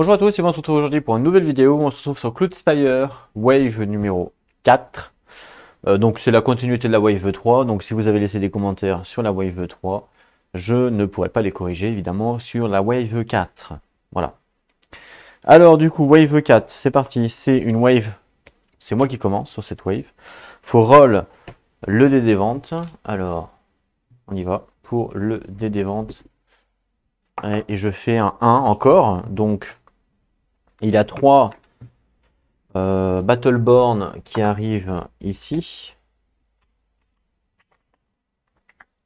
Bonjour à tous et on se retrouve aujourd'hui pour une nouvelle vidéo. On se retrouve sur Cloud Spire Wave numéro 4. Euh, donc c'est la continuité de la Wave 3. Donc si vous avez laissé des commentaires sur la Wave 3, je ne pourrais pas les corriger évidemment sur la Wave 4. Voilà. Alors du coup, Wave 4, c'est parti. C'est une Wave. C'est moi qui commence sur cette Wave. Faut roll le dé des ventes. Alors, on y va pour le dé des ventes. Et je fais un 1 encore, donc il a trois euh, Battleborn qui arrivent ici.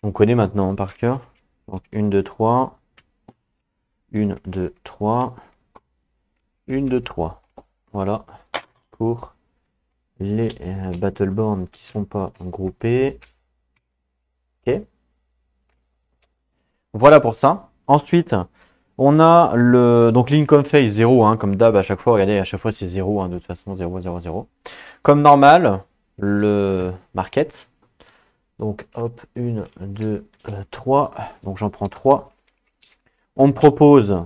On connaît maintenant par cœur. Donc une, deux, trois. Une, deux, trois. Une, deux, trois. Voilà. Pour les euh, Battleborn qui ne sont pas groupés. Voilà pour ça. Ensuite, on a le, donc l'income face hein, 0, comme d'hab à chaque fois, regardez, à chaque fois c'est 0, hein, de toute façon 0, 0, 0. Comme normal, le market. Donc hop, 1, 2, 3, donc j'en prends 3. On me propose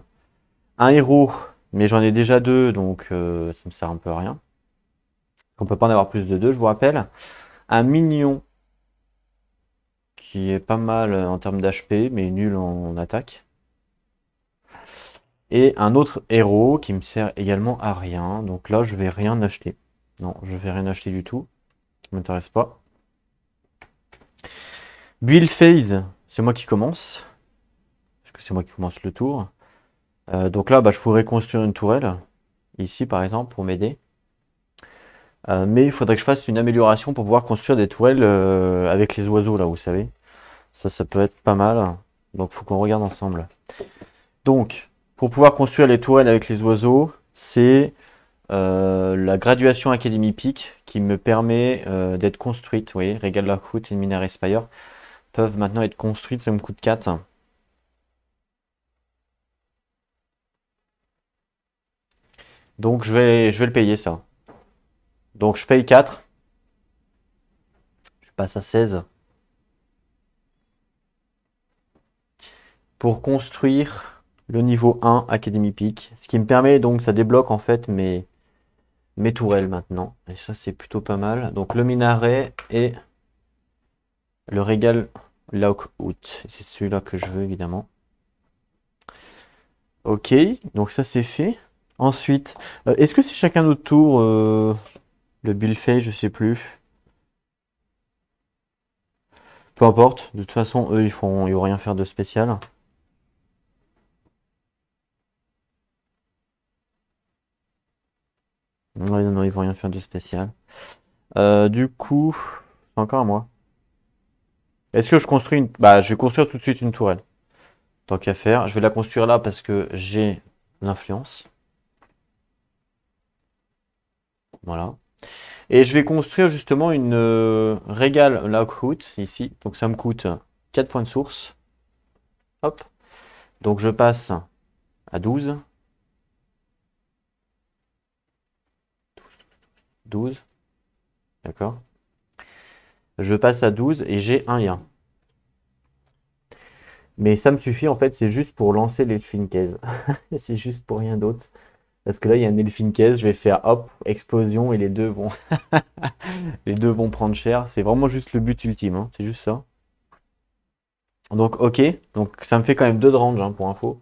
un héros, mais j'en ai déjà deux, donc ça euh, ça me sert un peu à rien. On ne peut pas en avoir plus de deux, je vous rappelle. Un mignon, qui est pas mal en termes d'HP, mais nul en attaque. Et un autre héros qui me sert également à rien. Donc là, je vais rien acheter. Non, je vais rien acheter du tout. Ça m'intéresse pas. Build phase, c'est moi qui commence. Parce que c'est moi qui commence le tour. Euh, donc là, bah, je pourrais construire une tourelle. Ici, par exemple, pour m'aider. Euh, mais il faudrait que je fasse une amélioration pour pouvoir construire des tourelles euh, avec les oiseaux, là, vous savez. Ça, ça peut être pas mal. Donc, faut qu'on regarde ensemble. Donc, pour pouvoir construire les tourelles avec les oiseaux, c'est euh, la graduation Academy Peak qui me permet euh, d'être construite. Vous voyez, la Hoot et Minare Spire peuvent maintenant être construites. Ça me coûte 4. Donc je vais, je vais le payer ça. Donc je paye 4. Je passe à 16. Pour construire le niveau 1 Academy Peak. Ce qui me permet donc, ça débloque en fait mes, mes tourelles maintenant. Et ça c'est plutôt pas mal. Donc le minaret et le régal Lockout. C'est celui-là que je veux évidemment. Ok, donc ça c'est fait. Ensuite, euh, est-ce que c'est chacun notre tour euh, le Bill fait, je sais plus. Peu importe, de toute façon eux ils font ils vont rien faire de spécial. non, non, ils vont rien faire de spécial. Euh, du coup, encore à moi. Est-ce que je construis une... Bah, je vais construire tout de suite une tourelle. Tant qu'à faire. Je vais la construire là parce que j'ai l'influence. Voilà. Et je vais construire justement une régal euh, régale ici. Donc ça me coûte 4 points de source. Hop. Donc je passe à 12. 12. D'accord Je passe à 12 et j'ai un lien. Mais ça me suffit, en fait, c'est juste pour lancer l'elfin case. c'est juste pour rien d'autre. Parce que là, il y a un elfin je vais faire hop, explosion et les deux vont, les deux vont prendre cher. C'est vraiment juste le but ultime, hein. c'est juste ça. Donc, ok. Donc, ça me fait quand même deux de range hein, pour info.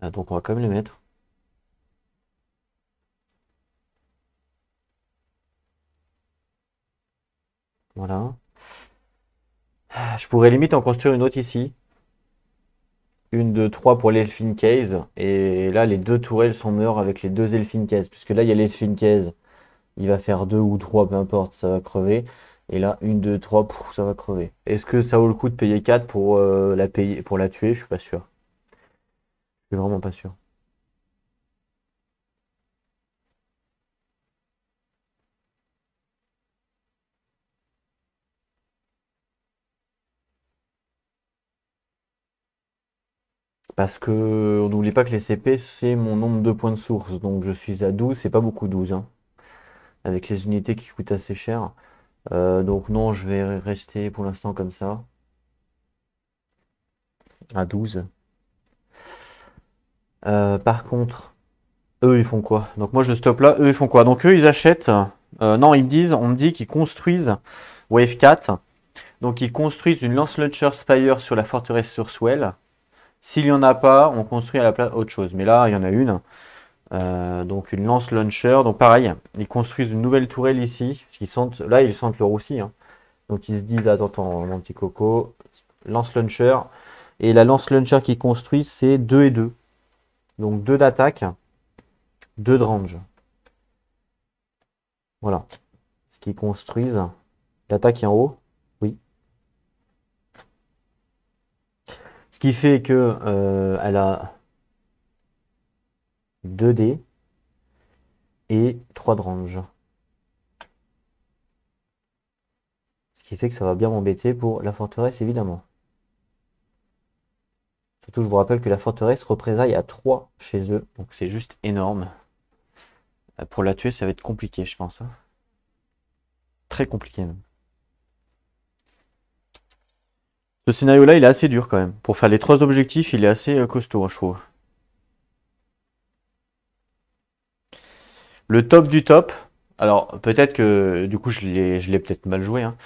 Ah, donc, on va quand même les mettre. Voilà. Je pourrais limite en construire une autre ici. Une, deux, trois pour l'Elfin Case. Et là, les deux tourelles sont mortes avec les deux Elfin Case. Puisque là, il y a l'Elfin Case. Il va faire deux ou trois, peu importe, ça va crever. Et là, une, deux, trois, ça va crever. Est-ce que ça vaut le coup de payer 4 pour, euh, la, payer, pour la tuer Je suis pas sûr. Je suis vraiment pas sûr. Parce que on n'oublie pas que les CP, c'est mon nombre de points de source. Donc je suis à 12, c'est pas beaucoup 12. Hein. avec les unités qui coûtent assez cher. Euh, donc non, je vais rester pour l'instant comme ça. À 12. Euh, par contre, eux, ils font quoi Donc moi, je stoppe là. Eux, ils font quoi Donc eux, ils achètent... Euh, non, ils me disent, on me dit qu'ils construisent Wave 4. Donc ils construisent une lance launcher Spire sur la forteresse sur Swell. S'il n'y en a pas, on construit à la place autre chose. Mais là, il y en a une. Euh, donc une lance launcher. Donc pareil, ils construisent une nouvelle tourelle ici. Ils sentent, là, ils sentent le roussi. Hein. Donc ils se disent, attends, attends, mon petit coco, lance launcher. Et la lance launcher qu'ils construisent, c'est 2 et 2. Donc 2 d'attaque, 2 de range. Voilà. Ce qu'ils construisent. L'attaque est en haut. Ce qui fait que euh, elle a 2 dés et 3 de Ce qui fait que ça va bien m'embêter pour la forteresse, évidemment. Surtout, je vous rappelle que la forteresse représaille à 3 chez eux. Donc, c'est juste énorme. Euh, pour la tuer, ça va être compliqué, je pense. Hein. Très compliqué, même. Ce scénario-là, il est assez dur quand même. Pour faire les trois objectifs, il est assez euh, costaud, hein, je trouve. Le top du top, alors peut-être que du coup je l'ai peut-être mal joué, hein.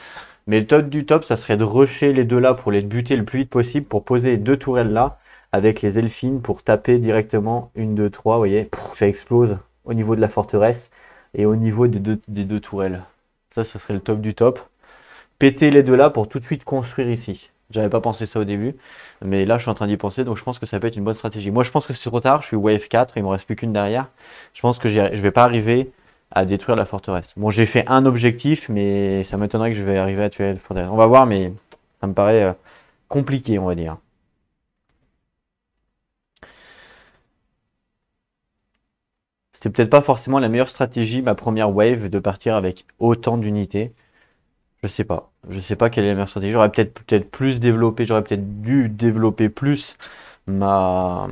mais le top du top, ça serait de rusher les deux là pour les buter le plus vite possible, pour poser deux tourelles là avec les elfines pour taper directement une deux trois vous voyez, ça explose au niveau de la forteresse et au niveau des deux, des deux tourelles. Ça, ça serait le top du top. Péter les deux là pour tout de suite construire ici. J'avais pas pensé ça au début, mais là je suis en train d'y penser, donc je pense que ça peut être une bonne stratégie. Moi je pense que c'est trop tard, je suis wave 4, il me reste plus qu'une derrière. Je pense que je vais pas arriver à détruire la forteresse. Bon, j'ai fait un objectif, mais ça m'étonnerait que je vais arriver à tuer la forteresse. On va voir, mais ça me paraît euh, compliqué, on va dire. C'était peut-être pas forcément la meilleure stratégie, ma première wave, de partir avec autant d'unités. Je sais pas. Je sais pas quelle est la meilleure stratégie. J'aurais peut-être peut-être plus développé, j'aurais peut-être dû développer plus ma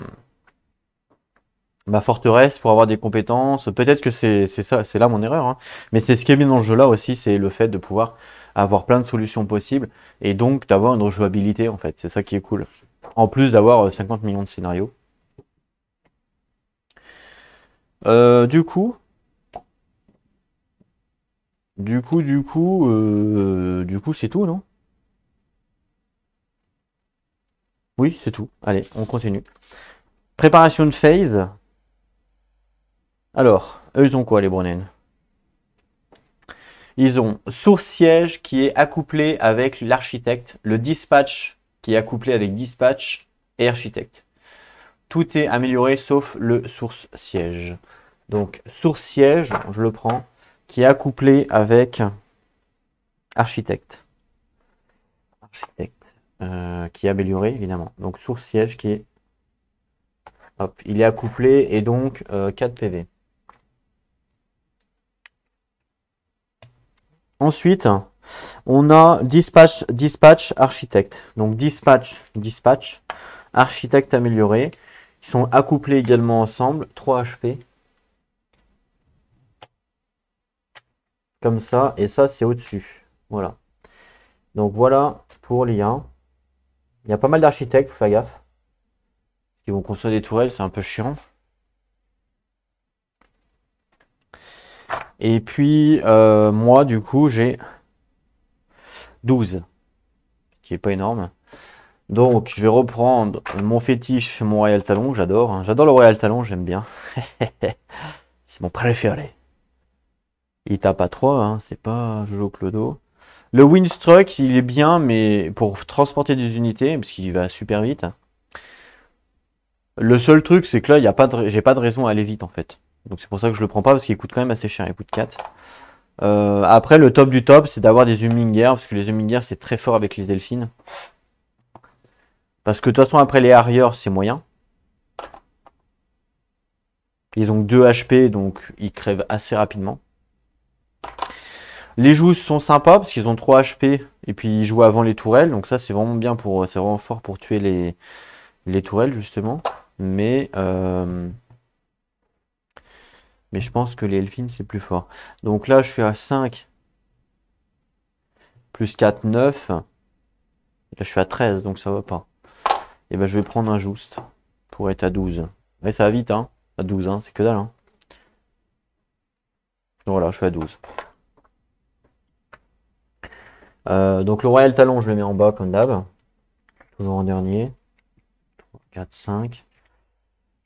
ma forteresse pour avoir des compétences. Peut-être que c'est ça, c'est là mon erreur. Hein. Mais c'est ce qui est bien dans ce jeu-là aussi, c'est le fait de pouvoir avoir plein de solutions possibles et donc d'avoir une rejouabilité en fait. C'est ça qui est cool. En plus d'avoir 50 euh, millions de scénarios. Euh, du coup, du coup, du coup, euh, du coup, c'est tout, non Oui, c'est tout. Allez, on continue. Préparation de phase. Alors, ils ont quoi, les Brunnen Ils ont source siège qui est accouplé avec l'architecte, le dispatch qui est accouplé avec dispatch et architecte. Tout est amélioré sauf le source siège. Donc, source siège, je le prends qui est accouplé avec architecte. Architecte, euh, qui est amélioré, évidemment. Donc, source siège qui est... Hop, il est accouplé et donc 4 euh, PV. Ensuite, on a dispatch, dispatch architecte. Donc dispatch, dispatch, architecte amélioré. Ils sont accouplés également ensemble, 3 HP. comme ça, et ça, c'est au-dessus. Voilà. Donc voilà pour l'IA. Il y a pas mal d'architectes, faut faire gaffe. Ils vont construire des tourelles, c'est un peu chiant. Et puis, euh, moi, du coup, j'ai 12, ce qui est pas énorme. Donc, je vais reprendre mon fétiche, mon Royal Talon, j'adore. Hein. J'adore le Royal Talon, j'aime bien. c'est mon préféré. Il tape à 3, hein, c'est pas Jojo Clodo. Le Windstruck il est bien, mais pour transporter des unités, parce qu'il va super vite. Le seul truc, c'est que là, j'ai pas de raison à aller vite, en fait. Donc c'est pour ça que je le prends pas, parce qu'il coûte quand même assez cher, il coûte 4. Euh, après, le top du top, c'est d'avoir des Humlingers, parce que les Humlingers, c'est très fort avec les Delphines. Parce que de toute façon, après les Harriers, c'est moyen. Ils ont 2 HP, donc ils crèvent assez rapidement. Les joues sont sympas parce qu'ils ont 3 HP et puis ils jouent avant les tourelles. Donc ça c'est vraiment bien pour. Euh, c'est vraiment fort pour tuer les, les tourelles justement. Mais. Euh, mais je pense que les Elfines c'est plus fort. Donc là je suis à 5. Plus 4, 9. Là je suis à 13 donc ça va pas. Et eh ben je vais prendre un Joust pour être à 12. Mais ça va vite hein. À 12 hein, c'est que dalle hein. Voilà, je suis à 12. Euh, donc le Royal Talon, je le mets en bas comme d'hab. Toujours en dernier. 3, 4, 5.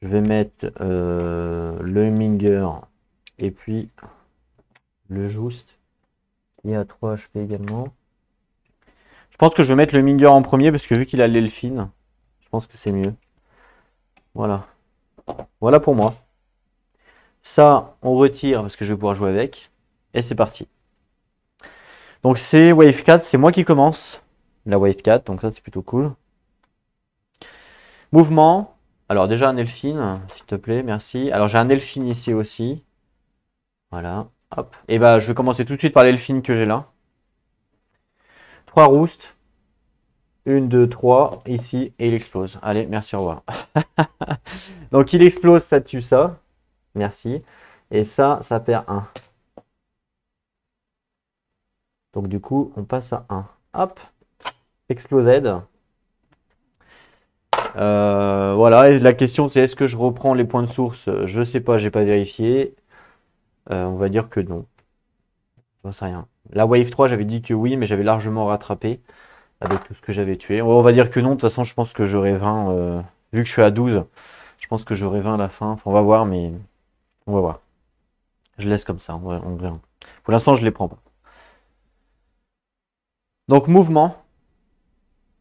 Je vais mettre euh, le Minger et puis le Joust Il y a 3 HP également. Je pense que je vais mettre le Minger en premier parce que vu qu'il a l'Elphine, je pense que c'est mieux. Voilà. Voilà pour moi. Ça, on retire parce que je vais pouvoir jouer avec. Et c'est parti. Donc c'est Wave 4, c'est moi qui commence. La Wave 4, donc ça c'est plutôt cool. Mouvement. Alors déjà un elphine s'il te plaît, merci. Alors j'ai un Elphine ici aussi. Voilà, hop. Et eh bah ben, je vais commencer tout de suite par l'Elfin que j'ai là. 3 Roost. 1, 2, 3, ici, et il explose. Allez, merci, au revoir. donc il explose, ça tue ça. Merci. Et ça, ça perd 1. Donc du coup, on passe à 1. Hop, explosé. Euh, voilà, la question c'est est-ce que je reprends les points de source Je sais pas, j'ai pas vérifié. Euh, on va dire que non. sert sais rien. La Wave 3, j'avais dit que oui, mais j'avais largement rattrapé avec tout ce que j'avais tué. On va dire que non, de toute façon, je pense que j'aurais 20. Euh, vu que je suis à 12, je pense que j'aurais 20 à la fin. Enfin, on va voir, mais on va voir. Je laisse comme ça, on, Pour l'instant, je les prends pas. Donc, mouvement.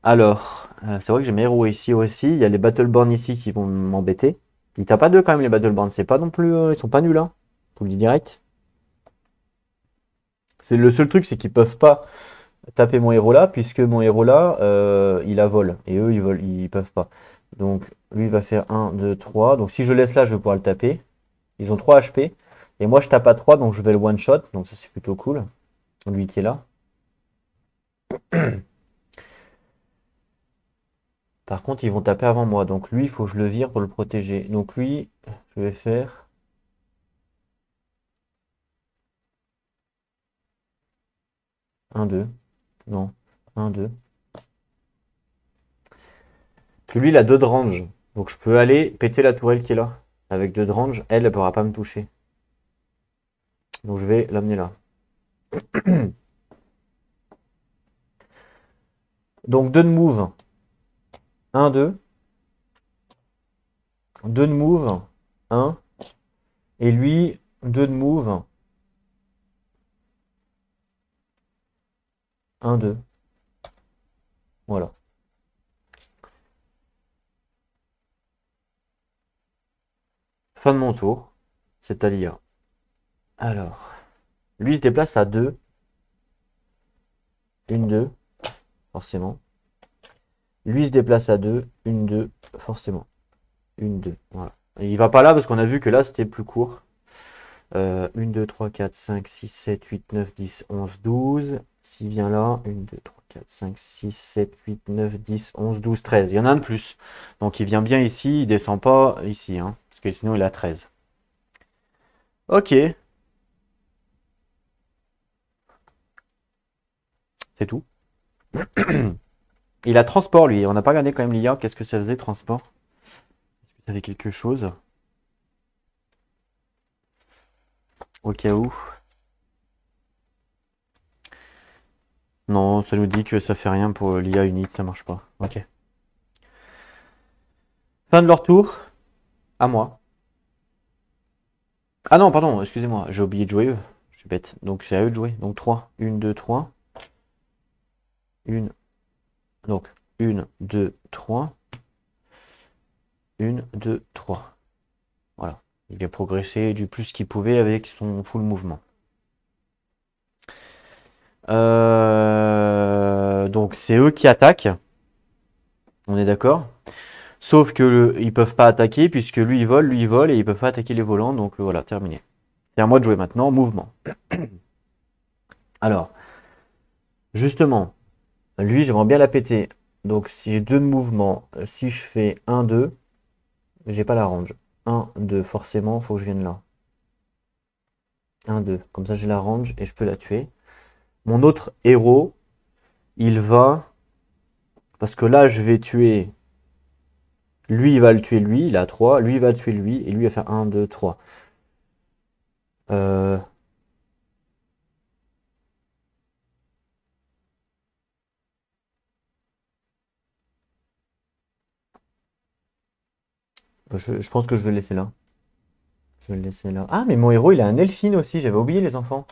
Alors, euh, c'est vrai que j'ai mes héros ici aussi. Il y a les Battleborn ici qui vont m'embêter. Il tapent pas deux quand même, les Battleborn. C'est pas non plus. Euh, ils sont pas nuls, hein. Pour le direct. C'est le seul truc, c'est qu'ils peuvent pas taper mon héros là, puisque mon héros là, euh, il a vole. Et eux, ils ne ils peuvent pas. Donc, lui, il va faire 1, 2, 3. Donc, si je laisse là, je vais pouvoir le taper. Ils ont 3 HP. Et moi, je tape à 3, donc je vais le one-shot. Donc ça, c'est plutôt cool. Lui qui est là. Par contre, ils vont taper avant moi. Donc lui, il faut que je le vire pour le protéger. Donc lui, je vais faire... 1, 2. Non. 1, 2. puis lui, il a deux de range. Donc je peux aller péter la tourelle qui est là avec deux range, elle ne pourra pas me toucher. Donc je vais l'amener là. Donc deux de move. 1, 2. 2 de move. 1. Et lui, 2 de move. 1, 2. Voilà. Fin de mon tour, c'est-à-dire... Alors, lui se déplace à 2. Une 2, forcément. Lui se déplace à 2, une 2, forcément. Une 2, voilà. il va pas là parce qu'on a vu que là c'était plus court. Euh, 1, 2, 3, 4, 5, 6, 7, 8, 9, 10, 11, 12. S'il vient là, 1, 2, 3, 4, 5, 6, 7, 8, 9, 10, 11, 12, 13. Il y en a un de plus. Donc il vient bien ici, il descend pas ici. Hein sinon il a 13. Ok. C'est tout. il a transport, lui. On n'a pas regardé quand même l'IA. Qu'est-ce que ça faisait, transport Est-ce que ça avait quelque chose Au cas où. Non, ça nous dit que ça fait rien pour l'IA unit, ça marche pas. Ok. Fin de leur tour moi. Ah non, pardon, excusez-moi, j'ai oublié de jouer eux. Je suis bête. Donc c'est à eux de jouer. Donc 3, 1, 2, 3. 1. Donc 1, 2, 3. 1, 2, 3. Voilà. Il a progressé du plus qu'il pouvait avec son full mouvement. Euh, donc c'est eux qui attaquent. On est d'accord Sauf que ne ils peuvent pas attaquer puisque lui il vole, lui il vole et ils peuvent pas attaquer les volants. Donc euh, voilà, terminé. C'est à moi de jouer maintenant. Mouvement. Alors, justement, lui j'aimerais bien la péter. Donc si j'ai deux mouvements, si je fais 1, 2, j'ai pas la range. 1, 2, forcément, faut que je vienne là. 1, 2. Comme ça j'ai la range et je peux la tuer. Mon autre héros, il va... Parce que là je vais tuer lui, il va le tuer lui, il a 3. Lui, il va le tuer lui, et lui, il va faire 1, 2, 3. Euh... Je, pense que je vais le laisser là. Je vais le laisser là. Ah, mais mon héros, il a un elfine aussi. J'avais oublié, les enfants.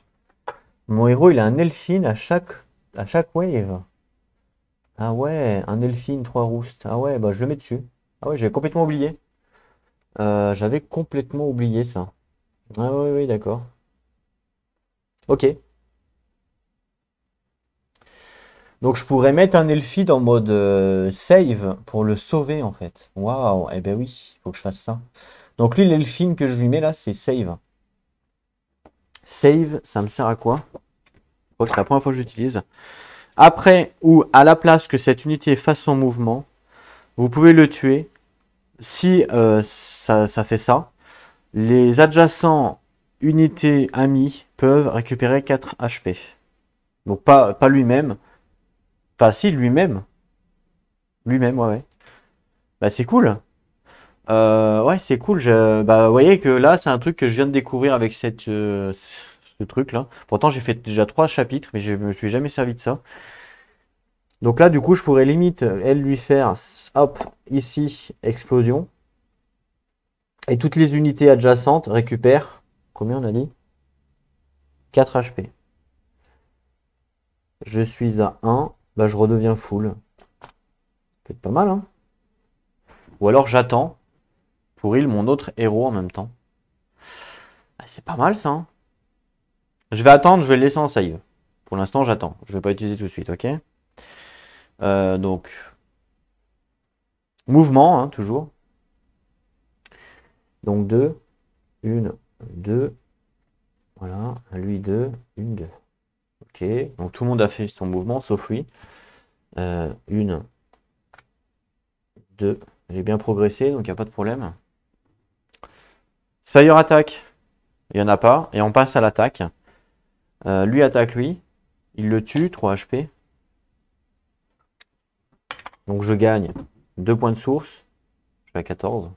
Mon héros, il a un elfine à chaque, à chaque wave. Ah ouais, un elfine, 3 roustes. Ah ouais, bah je le mets dessus. Ah ouais, j'avais complètement oublié. Euh, j'avais complètement oublié ça. Ah oui, oui, d'accord. Ok. Donc je pourrais mettre un Elfie en mode euh, save pour le sauver en fait. Waouh, eh ben oui, il faut que je fasse ça. Donc lui l'Elfine que je lui mets là c'est save. Save, ça me sert à quoi c'est la première fois que j'utilise. Après ou à la place que cette unité fasse son mouvement, vous pouvez le tuer si euh, ça, fait ça, les adjacents unités amies peuvent récupérer 4 HP. Donc pas, lui-même. Enfin si, lui-même. Lui-même, ouais, Bah c'est cool. Euh, ouais, c'est cool. Bah, vous voyez que là, c'est un truc que je viens de découvrir avec euh, ce truc-là. Pourtant, j'ai fait déjà 3 chapitres, mais je me suis jamais servi de ça. Donc là, du coup, je pourrais limite, elle, lui faire, hop, ici, explosion. Et toutes les unités adjacentes récupèrent, combien on a dit 4 HP. Je suis à 1, bah je redeviens full. Peut-être pas mal, hein Ou alors j'attends pour il mon autre héros en même temps. Bah, c'est pas mal ça. Hein. je vais attendre, je vais le laisser en save. Pour l'instant, j'attends. Je vais pas utiliser tout de suite, ok euh, donc, mouvement, hein, toujours. Donc 2, 1, 2, voilà, lui 2, 1, 2. Ok, donc tout le monde a fait son mouvement, sauf lui. 1, euh, 2, j'ai bien progressé, donc il n'y a pas de problème. Spire attaque, il n'y en a pas, et on passe à l'attaque. Euh, lui attaque lui, il le tue, 3 HP. Donc je gagne 2 points de source. Je suis à 14.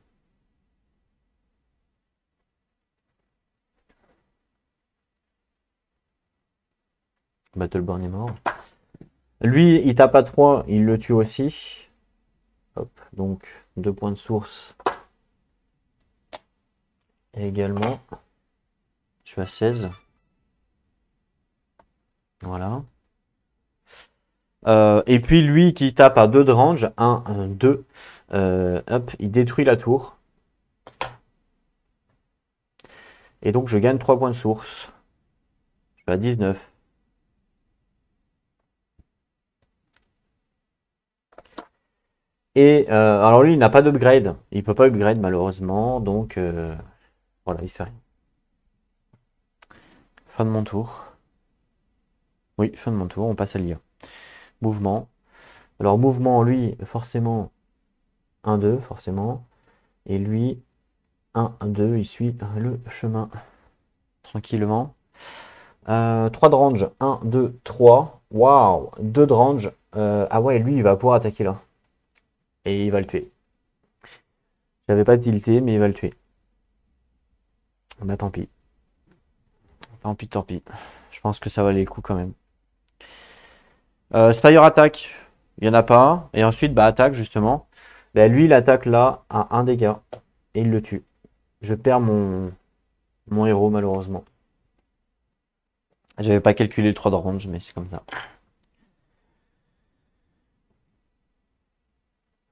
Battleborn est mort. Lui, il tape à 3, il le tue aussi. Hop, donc 2 points de source. Et également, je suis à 16. Voilà. Euh, et puis lui qui tape à 2 de range, 1, 1, 2. il détruit la tour. Et donc je gagne 3 points de source. Je suis à 19. Et euh, alors lui, il n'a pas d'upgrade. Il ne peut pas upgrade malheureusement. Donc euh, voilà, il fait rien. Fin de mon tour. Oui, fin de mon tour, on passe à l'IA mouvement. Alors mouvement, lui, forcément 1, 2, forcément. Et lui, 1, 2, il suit le chemin tranquillement. 3 euh, de range, 1, 2, 3. Waouh, 2 de range. Euh, ah ouais, lui, il va pouvoir attaquer là. Et il va le tuer. J'avais pas tilté, mais il va le tuer. Bah tant pis. Tant pis, tant pis. Je pense que ça va le coup quand même. Euh, Spire attaque, il n'y en a pas. Et ensuite, bah, attaque justement. Bah, lui, il attaque là à un dégât. Et il le tue. Je perds mon, mon héros malheureusement. J'avais pas calculé le 3 de range, mais c'est comme ça.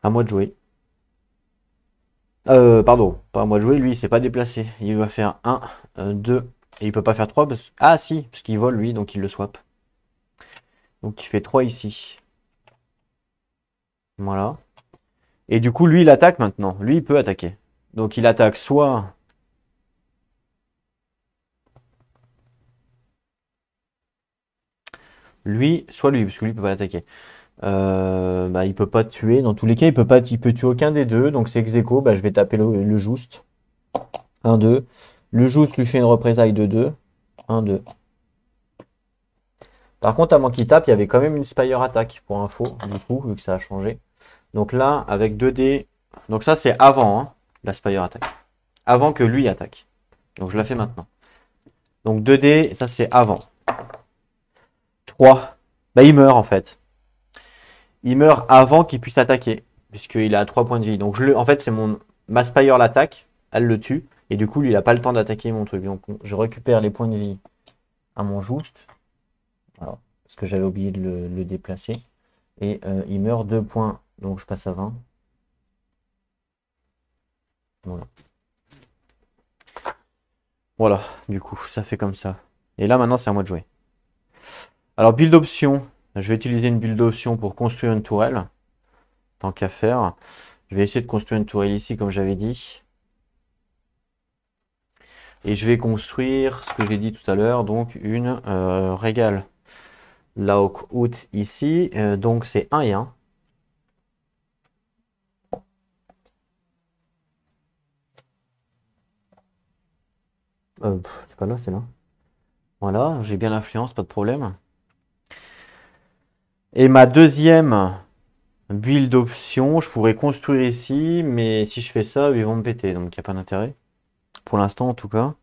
À moi de jouer. Euh, pardon, pas à moi de jouer, lui il s'est pas déplacé. Il doit faire 1, 2, et il peut pas faire 3 parce... Ah si, parce qu'il vole lui, donc il le swap. Donc il fait 3 ici. Voilà. Et du coup, lui, il attaque maintenant. Lui, il peut attaquer. Donc il attaque soit... Lui, soit lui, parce que lui, il peut pas l'attaquer. Il euh, ne bah, il peut pas tuer. Dans tous les cas, il peut pas, il peut tuer aucun des deux. Donc c'est ex bah, je vais taper le, le, Juste. 1, 2. Le Juste lui fait une représaille de 2. 1, 2. Par contre, avant qu'il tape, il y avait quand même une Spire attaque, pour info, du coup, vu que ça a changé. Donc là, avec 2D... Donc ça, c'est avant, hein, la Spire attaque. Avant que lui attaque. Donc je la fais maintenant. Donc 2D, ça c'est avant. 3. Bah il meurt en fait. Il meurt avant qu'il puisse attaquer. Puisqu'il a 3 points de vie. Donc je en fait c'est mon... Ma Spire l'attaque. Elle le tue. Et du coup lui il n'a pas le temps d'attaquer mon truc. Donc je récupère les points de vie à mon juste. Alors, parce que j'avais oublié de le, déplacer. Et euh, il meurt 2 points, donc je passe à 20. Voilà. Voilà, du coup, ça fait comme ça. Et là, maintenant, c'est à moi de jouer. Alors, build option. Je vais utiliser une build option pour construire une tourelle. Tant qu'à faire. Je vais essayer de construire une tourelle ici, comme j'avais dit. Et je vais construire ce que j'ai dit tout à l'heure, donc une euh, régale. Laok ici, euh, donc c'est 1 et 1. c'est euh, pas là, c'est là. Voilà, j'ai bien l'influence, pas de problème. Et ma deuxième build option, je pourrais construire ici, mais si je fais ça, ils vont me péter, donc il n'y a pas d'intérêt. Pour l'instant, en tout cas.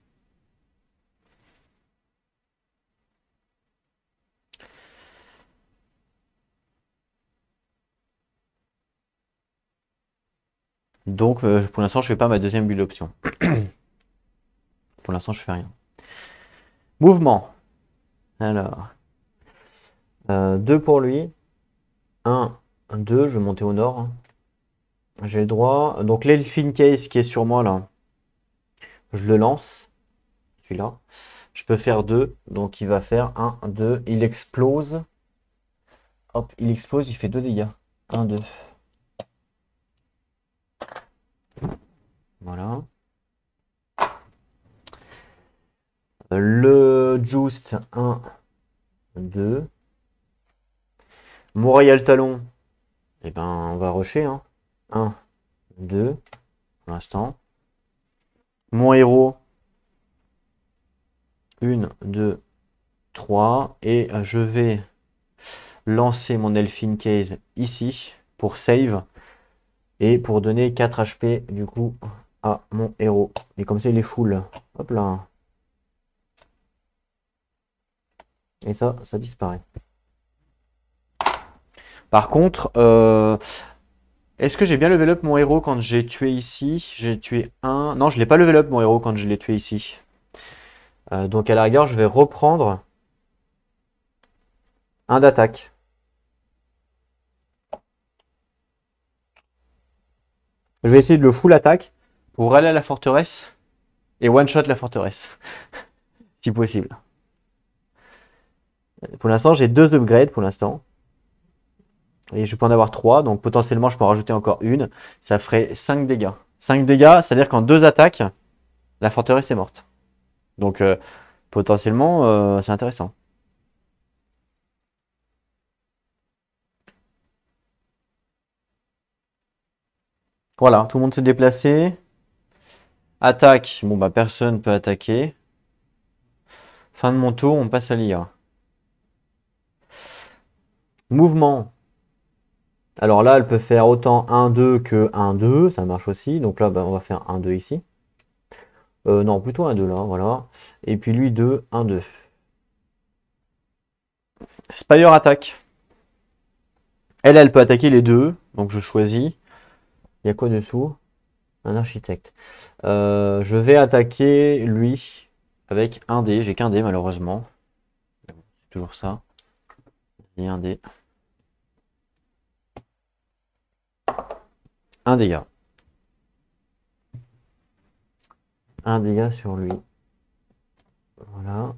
Donc euh, pour l'instant, je fais pas ma deuxième bulle d'option. pour l'instant, je fais rien. Mouvement. Alors. Euh, deux pour lui. Un, deux. je vais monter au nord. J'ai le droit. Donc l'Elfin Case qui est sur moi là, je le lance. Celui-là. Je peux faire deux. Donc il va faire 1, 2. Il explose. Hop, il explose, il fait deux dégâts. 1, 2. Voilà. Le Just 1, 2. Montréal Talon. et eh ben, on va rusher. Hein. 1, 2. Pour l'instant. Mon héros. 1, 2, 3. Et je vais lancer mon Elfin Case ici pour save. Et pour donner 4 HP du coup à mon héros. Et comme ça il est full. Hop là. Et ça, ça disparaît. Par contre, euh, est-ce que j'ai bien level up mon héros quand j'ai tué ici J'ai tué un... Non, je l'ai pas level up mon héros quand je l'ai tué ici. Euh, donc à la rigueur, je vais reprendre un d'attaque. Je vais essayer de le full attaque pour aller à la forteresse et one shot la forteresse. si possible. Euh, pour l'instant, j'ai deux upgrades pour l'instant. Et je peux en avoir trois, donc potentiellement je peux en rajouter encore une. Ça ferait 5 dégâts. 5 dégâts, c'est-à-dire qu'en deux attaques, la forteresse est morte. Donc euh, potentiellement, euh, c'est intéressant. Voilà, tout le monde s'est déplacé. Attaque. Bon, bah, personne peut attaquer. Fin de mon tour, on passe à l'IA. Mouvement. Alors là, elle peut faire autant 1-2 que 1-2. Ça marche aussi. Donc là, bah, on va faire 1-2 ici. Euh, non, plutôt 1-2 là, voilà. Et puis lui, 2, 1-2. Spire attaque. Elle, elle peut attaquer les deux. Donc je choisis. Il y a quoi dessous Un architecte. Euh, je vais attaquer lui avec un dé. J'ai qu'un dé malheureusement. Toujours ça. un dé. Un dégât. Un dégât sur lui. Voilà.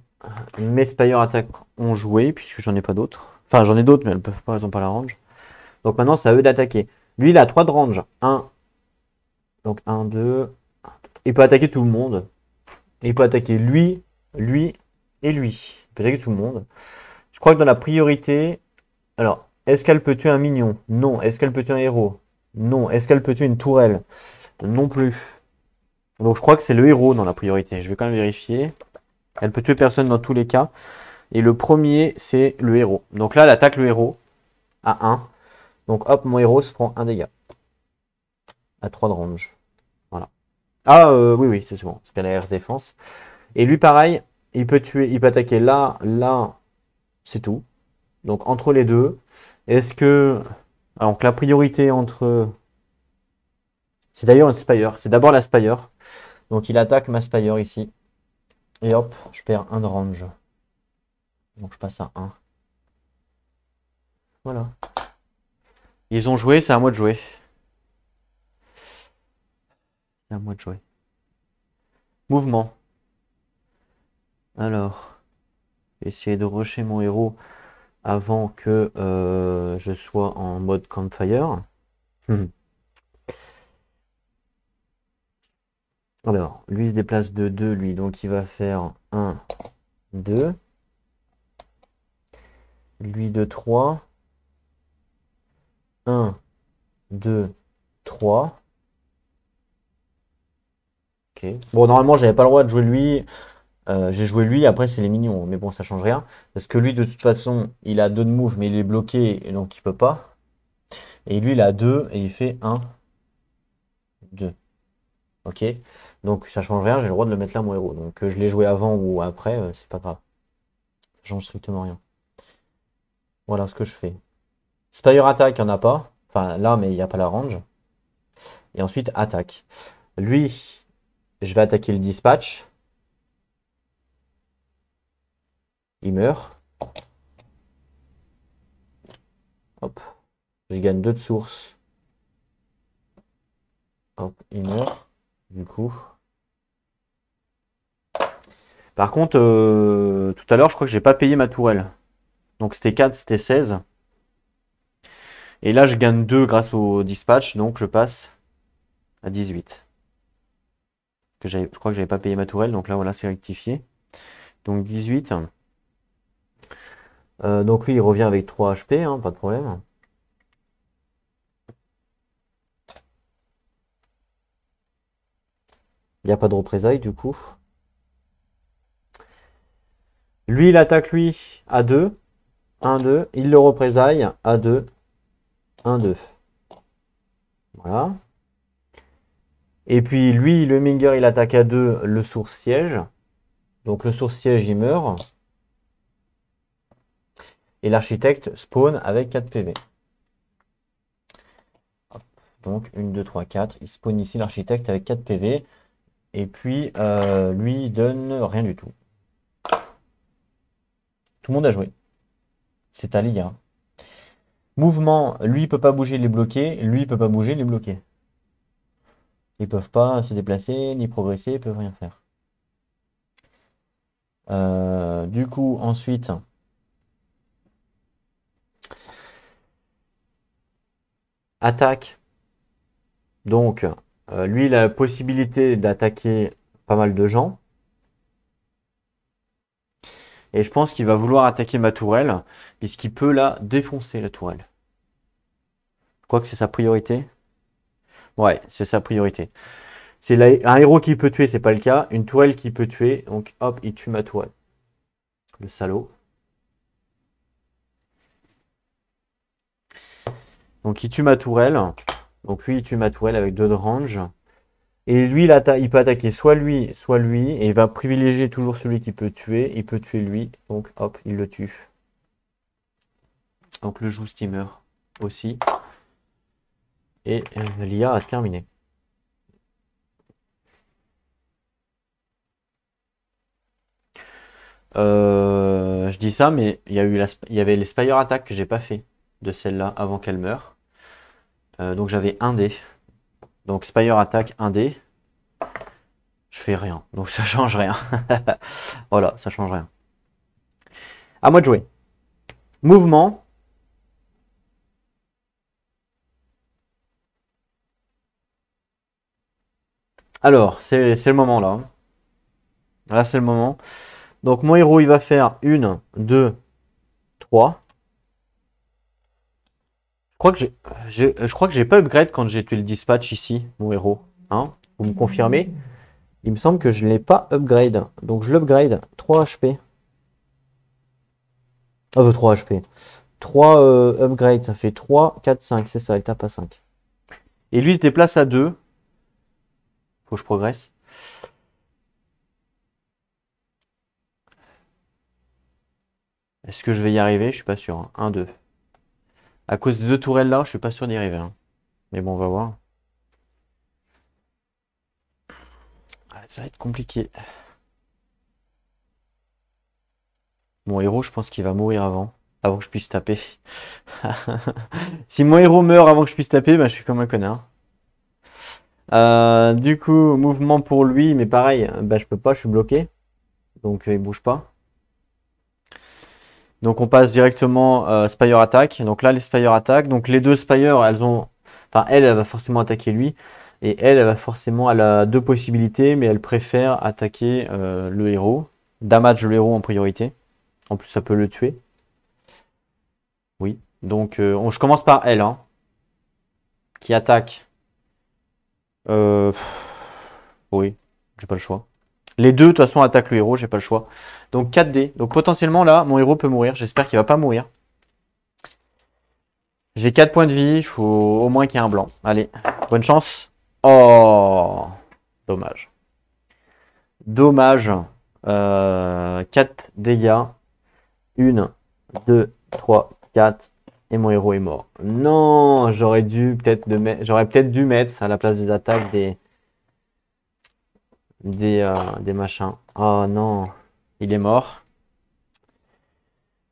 Mes Spire attaques ont joué, puisque j'en ai pas d'autres. Enfin, j'en ai d'autres, mais elles peuvent pas, elles ont pas la range. Donc maintenant, c'est à eux d'attaquer. Lui, il a 3 de range. 1. Donc 1, 2. Il peut attaquer tout le monde. il peut attaquer lui, lui et lui. Il peut attaquer tout le monde. Je crois que dans la priorité... Alors, est-ce qu'elle peut tuer un mignon Non. Est-ce qu'elle peut tuer un héros Non. Est-ce qu'elle peut tuer une tourelle Non plus. Donc je crois que c'est le héros dans la priorité. Je vais quand même vérifier. Elle peut tuer personne dans tous les cas. Et le premier, c'est le héros. Donc là, elle attaque le héros à 1. Donc hop, mon héros prend un dégât. À 3 de range. Voilà. Ah euh, oui, oui, c'est bon. C'est qu'elle a défense. Et lui, pareil, il peut tuer, il peut attaquer là, là, c'est tout. Donc entre les deux, est-ce que... Alors que la priorité entre... C'est d'ailleurs un Spire. C'est d'abord la Spire. Donc il attaque ma Spire ici. Et hop, je perds un de range. Donc je passe à 1. Voilà. Ils ont joué, c'est à moi de jouer. C'est à moi de jouer. Mouvement. Alors, essayer de rusher mon héros avant que euh, je sois en mode campfire. Hmm. Alors, lui il se déplace de 2, lui, donc il va faire 1, 2. Lui de 3. 1, 2, 3. ok, Bon, normalement, j'avais pas le droit de jouer lui. Euh, j'ai joué lui, après c'est les minions, mais bon, ça change rien. Parce que lui, de toute façon, il a deux de move, mais il est bloqué, et donc il peut pas. Et lui, il a deux, et il fait 1, 2. Ok Donc ça change rien, j'ai le droit de le mettre là, mon héros. Donc euh, je l'ai joué avant ou après, euh, c'est pas grave. Ça change strictement rien. Voilà ce que je fais. Spire attaque, il n'y en a pas. Enfin, là, mais il n'y a pas la range. Et ensuite, attaque. Lui, je vais attaquer le dispatch. Il meurt. Hop. Je gagne deux de source. Hop, il meurt. Du coup. Par contre, euh, tout à l'heure, je crois que j'ai pas payé ma tourelle. Donc c'était 4, c'était 16. Et là, je gagne 2 grâce au dispatch, donc je passe à 18. Que je crois que j'avais pas payé ma tourelle, donc là, voilà, c'est rectifié. Donc 18. Euh, donc lui, il revient avec 3 HP, hein, pas de problème. Il n'y a pas de représailles, du coup. Lui, il attaque lui à 2. 1, 2. Il le représaille à 2. 1, 2. Voilà. Et puis lui, le Minger, il attaque à 2 le source siège. Donc le source siège, il meurt. Et l'architecte spawn avec 4 PV. Donc 1, 2, 3, 4. Il spawn ici l'architecte avec 4 PV. Et puis euh, lui, il donne rien du tout. Tout le monde a joué. C'est à l'IA. Mouvement, lui peut pas bouger, les bloqué. Lui peut pas bouger, les bloqué. Ils peuvent pas se déplacer, ni progresser, ils peuvent rien faire. Euh, du coup, ensuite... Attaque. Donc, euh, lui, il a la possibilité d'attaquer pas mal de gens. Et je pense qu'il va vouloir attaquer ma tourelle, puisqu'il peut la défoncer, la tourelle. Quoique c'est sa priorité. Ouais, c'est sa priorité. C'est un héros qui peut tuer, c'est pas le cas. Une tourelle qui peut tuer, donc hop, il tue ma tourelle. Le salaud. Donc il tue ma tourelle. Donc lui, il tue ma tourelle avec deux de et lui, il, peut attaquer soit lui, soit lui, et il va privilégier toujours celui qui peut tuer. Il peut tuer lui, donc hop, il le tue. Donc le joue steamer aussi. Et l'IA a terminé. Euh, je dis ça, mais il y, avait les Spire Attack que j'ai pas fait de celle-là avant qu'elle meure. Euh, donc j'avais un dé. Donc Spire attaque 1D. Je fais rien. Donc ça change rien. voilà, ça change rien. À moi de jouer. Mouvement. Alors, c'est le moment là. Là, c'est le moment. Donc mon héros, il va faire 1, 2, 3 crois que euh, je crois que j'ai pas upgrade quand j'ai tué le dispatch ici, mon héros. Hein Vous me confirmez Il me semble que je ne l'ai pas upgrade. Donc je l'upgrade. 3 HP. Ah, 3 HP. 3 upgrade, ça fait 3, 4, 5. C'est ça, il tape à 5. Et lui il se déplace à 2. Faut que je progresse. Est-ce que je vais y arriver Je suis pas sûr. 1, hein. 2. À cause des deux tourelles là, je suis pas sûr d'y arriver. Hein. Mais bon, on va voir. Ah, ça va être compliqué. Mon héros, je pense qu'il va mourir avant. Avant que je puisse taper. si mon héros meurt avant que je puisse taper, bah, je suis comme un connard. Euh, du coup, mouvement pour lui, mais pareil, bah, je peux pas, je suis bloqué. Donc euh, il bouge pas. Donc on passe directement euh, Spire Attack. Donc là, les Spire Attack. Donc les deux Spire, elles ont. Enfin, elle, elle va forcément attaquer lui. Et elle, elle va forcément. Elle a deux possibilités, mais elle préfère attaquer euh, le héros. Damage le héros en priorité. En plus, ça peut le tuer. Oui. Donc euh, je commence par elle. Hein, qui attaque. Euh, oui, j'ai pas le choix. Les deux, de toute façon, attaquent le héros, j'ai pas le choix. Donc 4D. Donc potentiellement, là, mon héros peut mourir. J'espère qu'il va pas mourir. J'ai 4 points de vie, il faut au moins qu'il y ait un blanc. Allez, bonne chance. Oh Dommage. Dommage. 4 euh, dégâts. 1, 2, 3, 4. Et mon héros est mort. Non, j'aurais dû peut-être j'aurais peut dû mettre à la place des attaques des, des, euh, des machins. Oh non, il est mort.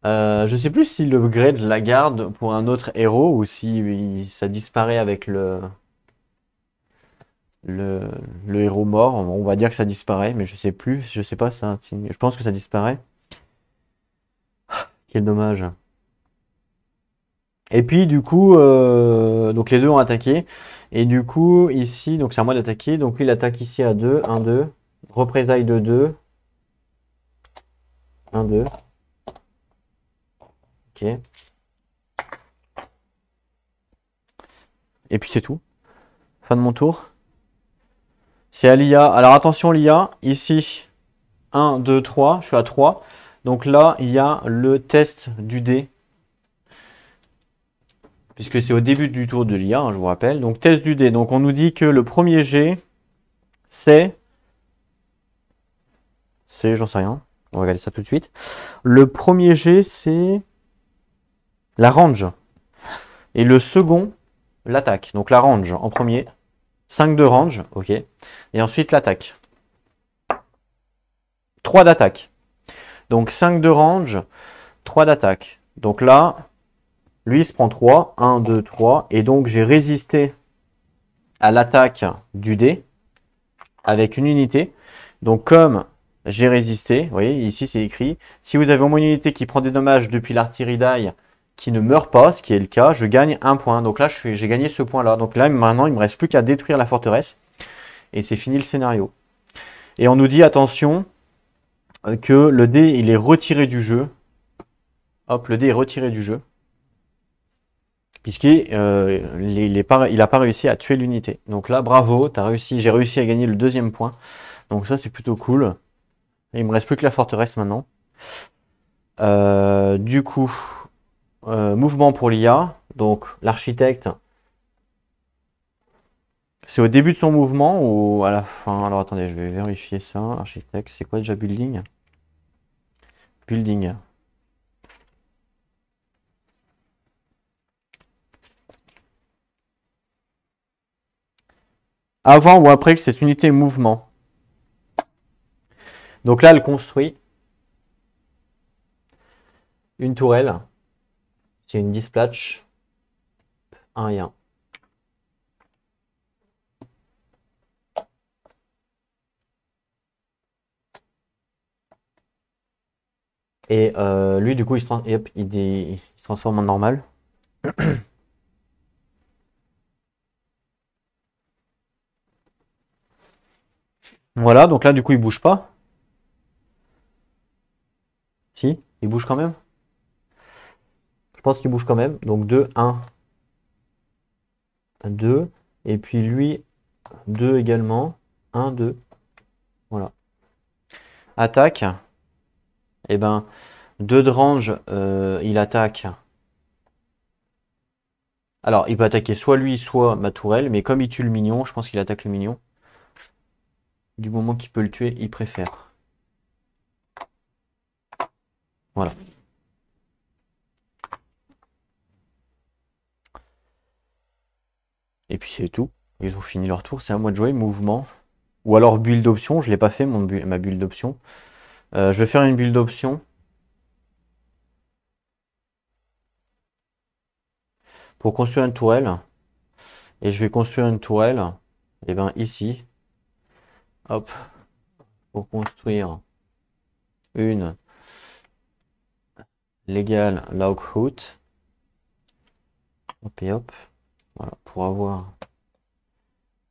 Euh, je sais plus si le grade la garde pour un autre héros ou si ça disparaît avec le, le, le héros mort. On va dire que ça disparaît, mais je sais plus. Je sais pas ça. Je pense que ça disparaît. Ah, quel dommage. Et puis du coup, euh, donc les deux ont attaqué. Et du coup, ici, donc c'est à moi d'attaquer. Donc lui, il attaque ici à 2, 1, 2. Représailles de 2. 1, 2. Ok. Et puis c'est tout. Fin de mon tour. C'est à l'IA. Alors attention l'IA, ici, 1, 2, 3, je suis à 3. Donc là, il y a le test du dé puisque c'est au début du tour de l'IA, hein, je vous rappelle. Donc test du dé. Donc on nous dit que le premier G, c'est... C'est, j'en sais rien. On va regarder ça tout de suite. Le premier G, c'est la range. Et le second, l'attaque. Donc la range en premier. 5 de range, ok. Et ensuite l'attaque. 3 d'attaque. Donc 5 de range, 3 d'attaque. Donc là, lui, il se prend 3. 1, 2, 3. Et donc, j'ai résisté à l'attaque du dé avec une unité. Donc, comme j'ai résisté, vous voyez, ici, c'est écrit. Si vous avez au moins une unité qui prend des dommages depuis l'artillerie d'ail qui ne meurt pas, ce qui est le cas, je gagne un point. Donc là, j'ai gagné ce point-là. Donc là, maintenant, il me reste plus qu'à détruire la forteresse. Et c'est fini le scénario. Et on nous dit, attention, euh, que le dé, il est retiré du jeu. Hop, le dé est retiré du jeu puisqu'il euh, pas, il pas réussi à tuer l'unité. Donc là, bravo, réussi, j'ai réussi à gagner le deuxième point. Donc ça, c'est plutôt cool. Il me reste plus que la forteresse maintenant. Euh, du coup, euh, mouvement pour l'IA. Donc l'architecte, c'est au début de son mouvement ou à la fin Alors attendez, je vais vérifier ça. Architecte, c'est quoi déjà building Building. avant ou après que cette unité mouvement. Donc là, elle construit une tourelle. C'est une dispatch. Un et Et euh, lui, du coup, il il se transforme en normal. Voilà, donc là, du coup, il bouge pas. Si, il bouge quand même. Je pense qu'il bouge quand même. Donc 2, 1, 2. Et puis lui, 2 également. 1, 2. Voilà. Attaque. Eh ben, 2 de range, euh, il attaque. Alors, il peut attaquer soit lui, soit ma tourelle. Mais comme il tue le mignon, je pense qu'il attaque le mignon du moment qu'il peut le tuer, il préfère. Voilà. Et puis c'est tout. Ils ont fini leur tour. C'est à moi de jouer. Mouvement. Ou alors build d'option. Je ne l'ai pas fait, mon ma build d'option. Euh, je vais faire une build d'option. Pour construire une tourelle. Et je vais construire une tourelle. Et eh bien ici hop, pour construire une légale Loghout. Hop et hop. Voilà, pour avoir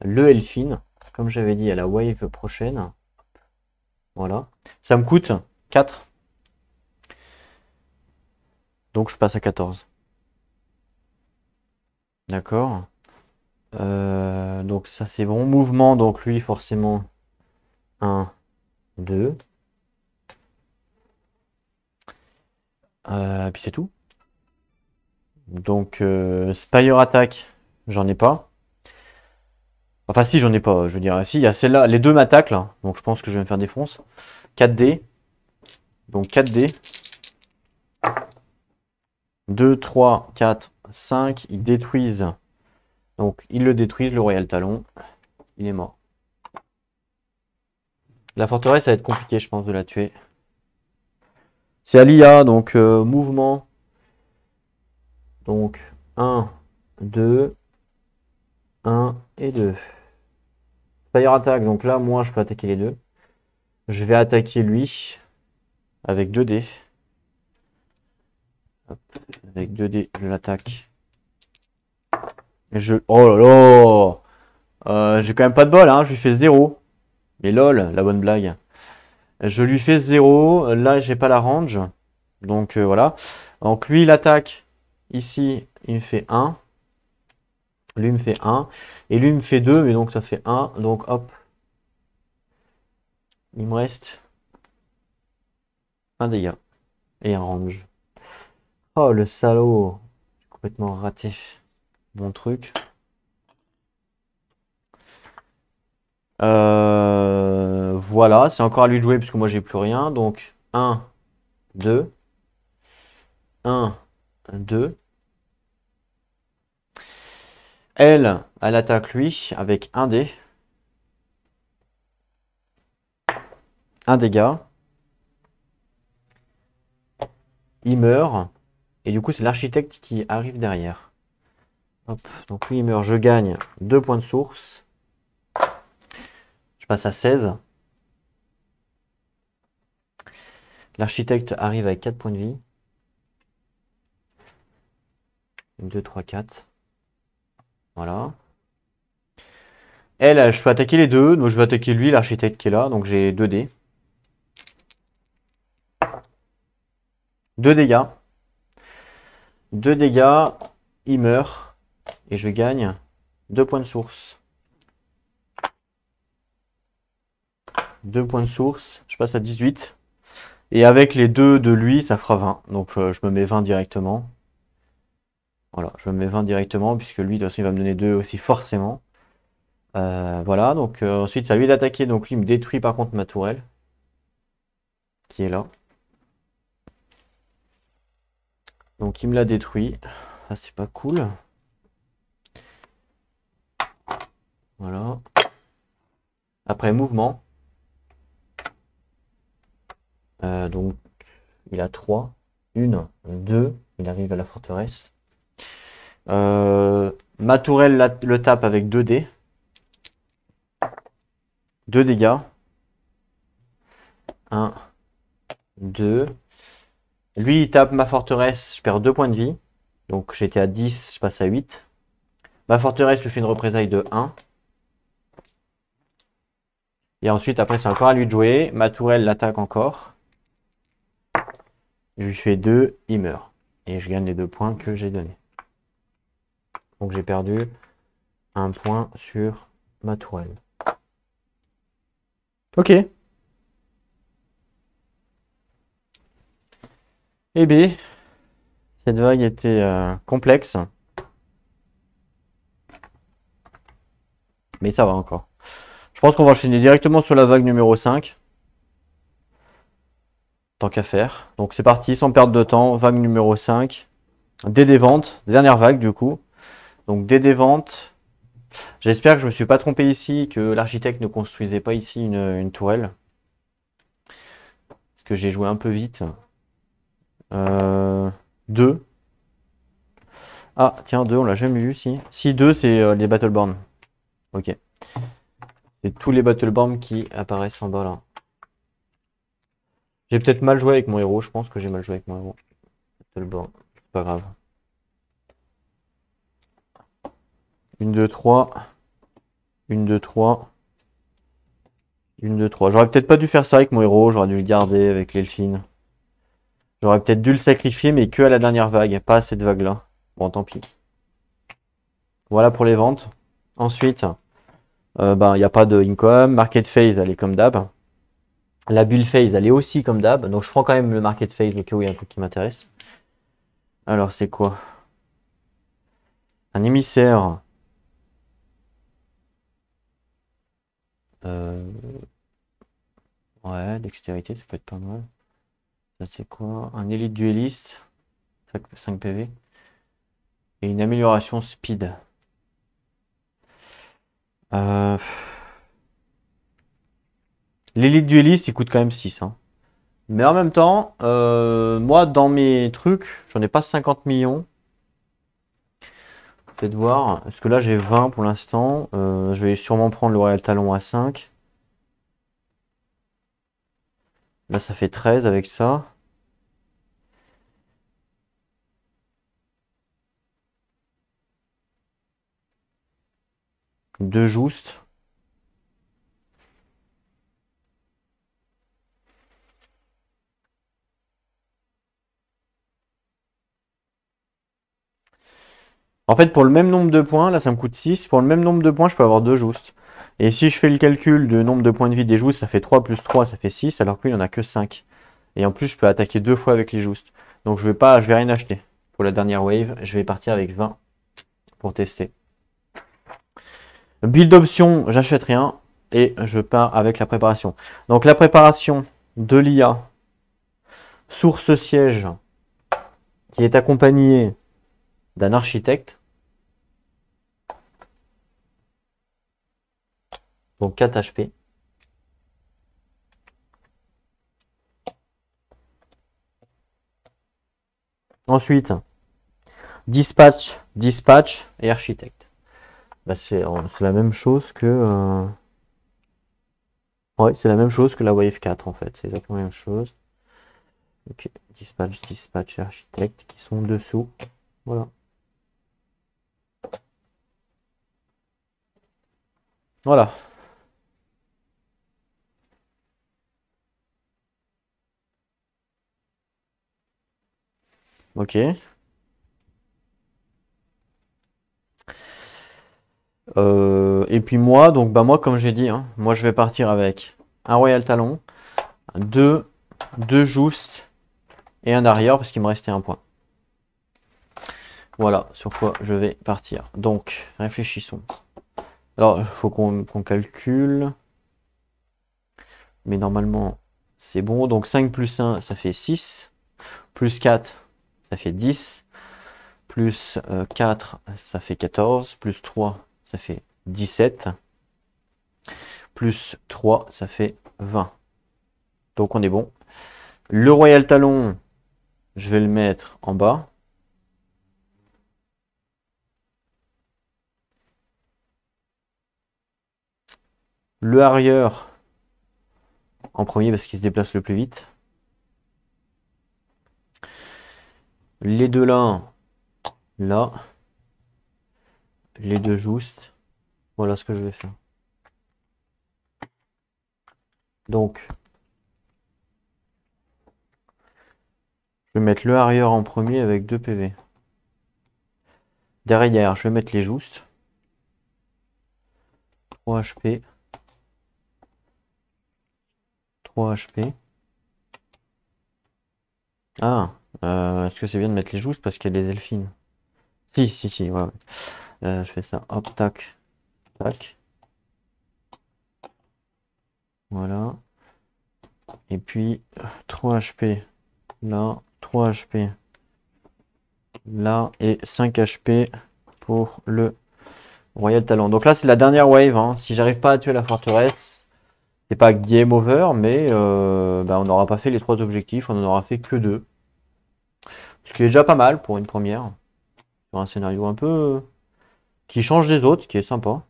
le Elfin, comme j'avais dit à la wave prochaine. Voilà. Ça me coûte 4. Donc je passe à 14. D'accord. Euh, donc ça c'est bon. Mouvement, donc lui forcément 1, 2. Euh, puis c'est tout. Donc, euh, Spire Attack, j'en ai pas. Enfin, si, j'en ai pas. Je veux dire, si, il y a celle-là. Les deux m'attaquent, là. Donc, je pense que je vais me faire défoncer. 4D. Donc, 4D. 2, 3, 4, 5. Ils détruisent. Donc, ils le détruisent, le Royal Talon. Il est mort. La forteresse, ça va être compliqué, je pense, de la tuer. C'est à l'IA, donc euh, mouvement. Donc 1, 2, 1 et 2. Fire attaque, donc là, moi, je peux attaquer les deux. Je vais attaquer lui avec 2 dés. Avec 2 dés, je l'attaque. Et je... Oh là là euh, J'ai quand même pas de bol, hein. je lui fais 0. Mais lol, la bonne blague. Je lui fais 0. Là, j'ai pas la range. Donc euh, voilà. Donc lui, il attaque. Ici, il me fait 1. Lui me fait 1. Et lui me fait 2. Mais donc ça fait 1. Donc hop. Il me reste un dégât. Et un range. Oh le salaud. Complètement raté mon truc. Euh, voilà, c'est encore à lui de jouer puisque moi j'ai plus rien. Donc 1, 2, 1, 2. Elle, elle attaque lui avec un dé. Un dégât. Il meurt. Et du coup, c'est l'architecte qui arrive derrière. Hop. Donc lui, il meurt. Je gagne 2 points de source passe à 16. L'architecte arrive avec 4 points de vie. 2, 3, 4. Voilà. Elle, je peux attaquer les deux. Donc je vais attaquer lui, l'architecte qui est là. Donc j'ai 2 dés. 2 dégâts. 2 dégâts. Il meurt. Et je gagne 2 points de source. Deux points de source, je passe à 18. Et avec les deux de lui, ça fera 20. Donc euh, je, me mets 20 directement. Voilà, je me mets 20 directement, puisque lui, de toute façon, il va me donner 2 aussi forcément. Euh, voilà, donc euh, ensuite, ça à lui d'attaquer. Donc lui, il me détruit par contre ma tourelle. Qui est là. Donc il me l'a détruit. Ah, c'est pas cool. Voilà. Après mouvement, euh, donc, il a 3, 1, 2, il arrive à la forteresse. Euh, ma tourelle le tape avec 2 dés. 2 dégâts. 1, 2. Lui, il tape ma forteresse, je perds 2 points de vie. Donc j'étais à 10, je passe à 8. Ma forteresse lui fait une représaille de 1. Et ensuite, après, c'est encore à lui de jouer. Ma tourelle l'attaque encore. Je lui fais 2, il meurt. Et je gagne les deux points que j'ai donnés. Donc j'ai perdu un point sur ma toile. Ok. Eh bien, cette vague était euh, complexe. Mais ça va encore. Je pense qu'on va enchaîner directement sur la vague numéro 5 tant qu'à faire. Donc c'est parti, sans perdre de temps, vague numéro 5. DD vente, dernière vague du coup. Donc DD vente. J'espère que je ne me suis pas trompé ici, que l'architecte ne construisait pas ici une, tourelle. Parce que j'ai joué un peu vite. 2. Euh, ah, tiens, 2, on l'a jamais eu, si. Si, 2, c'est euh, les Battleborn. Ok. C'est tous les Battleborn qui apparaissent en bas là. J'ai peut-être mal joué avec mon héros, je pense que j'ai mal joué avec mon héros. C'est pas grave. Une deux 3. une 2, trois, une 2, 3. J'aurais peut-être pas dû faire ça avec mon héros, j'aurais dû le garder avec l'elfine. J'aurais peut-être dû le sacrifier, mais que à la dernière vague, pas à cette vague-là. Bon, tant pis. Voilà pour les ventes. Ensuite, il euh, n'y ben, a pas de income. Market phase, elle est comme d'hab. La bulle phase, elle est aussi comme d'hab. Donc je prends quand même le market phase au cas où y a un truc qui m'intéresse. Alors c'est quoi Un émissaire. Euh, ouais, dextérité, ça peut être pas mal. Ça c'est quoi Un élite dueliste. 5 PV. Et une amélioration speed. Euh... L'élite hélice, il coûte quand même 6. Hein. Mais en même temps, euh, moi, dans mes trucs, j'en ai pas 50 millions. Peut-être voir. Parce que là, j'ai 20 pour l'instant. Euh, je vais sûrement prendre le Royal Talon à 5. Là, ça fait 13 avec ça. Deux joustes. En fait, pour le même nombre de points, là ça me coûte 6, pour le même nombre de points, je peux avoir 2 joustes. Et si je fais le calcul du nombre de points de vie des joustes, ça fait 3 plus 3, ça fait 6, alors qu'il n'y en a que 5. Et en plus, je peux attaquer deux fois avec les joustes. Donc je vais pas, je vais rien acheter pour la dernière wave. Je vais partir avec 20 pour tester. Build option, j'achète rien et je pars avec la préparation. Donc la préparation de l'IA, source siège, qui est accompagnée d'un architecte. donc 4 HP. Ensuite, dispatch, dispatch et architecte. Bah c'est euh, la même chose que... Euh, ouais, c'est la même chose que la Wave 4 en fait, c'est exactement la même chose. dispatch, dispatch et architecte qui sont dessous. Voilà. Voilà. Ok. Euh, et puis moi, donc bah moi comme j'ai dit, hein, moi je vais partir avec un Royal Talon, deux, deux Joust et un arrière parce qu'il me restait un point. Voilà sur quoi je vais partir. Donc réfléchissons. Alors il faut qu'on calcule. Mais normalement c'est bon. Donc 5 plus 1 ça fait 6. Plus 4 ça fait 10, plus 4, euh, ça fait 14, plus 3, ça fait 17, plus 3, ça fait 20. Donc on est bon. Le Royal Talon, je vais le mettre en bas. Le arrière en premier parce qu'il se déplace le plus vite. Les deux là, là. Les deux justes. Voilà ce que je vais faire. Donc, je vais mettre le arrière en premier avec 2 PV. Derrière, je vais mettre les joustes. 3 HP. 3 HP. Ah euh, est-ce que c'est bien de mettre les joues parce qu'il y a des delphines Si, si, si, ouais, euh, je fais ça, hop, tac, tac. Voilà. Et puis, 3 HP là, 3 HP là, et 5 HP pour le Royal talent. Donc là, c'est la dernière wave. Hein. Si j'arrive pas à tuer la forteresse, c'est pas game over, mais euh, bah, on n'aura pas fait les trois objectifs, on n'en aura fait que deux. Ce qui est déjà pas mal pour une première. Sur un scénario un peu... Qui change des autres, qui est sympa.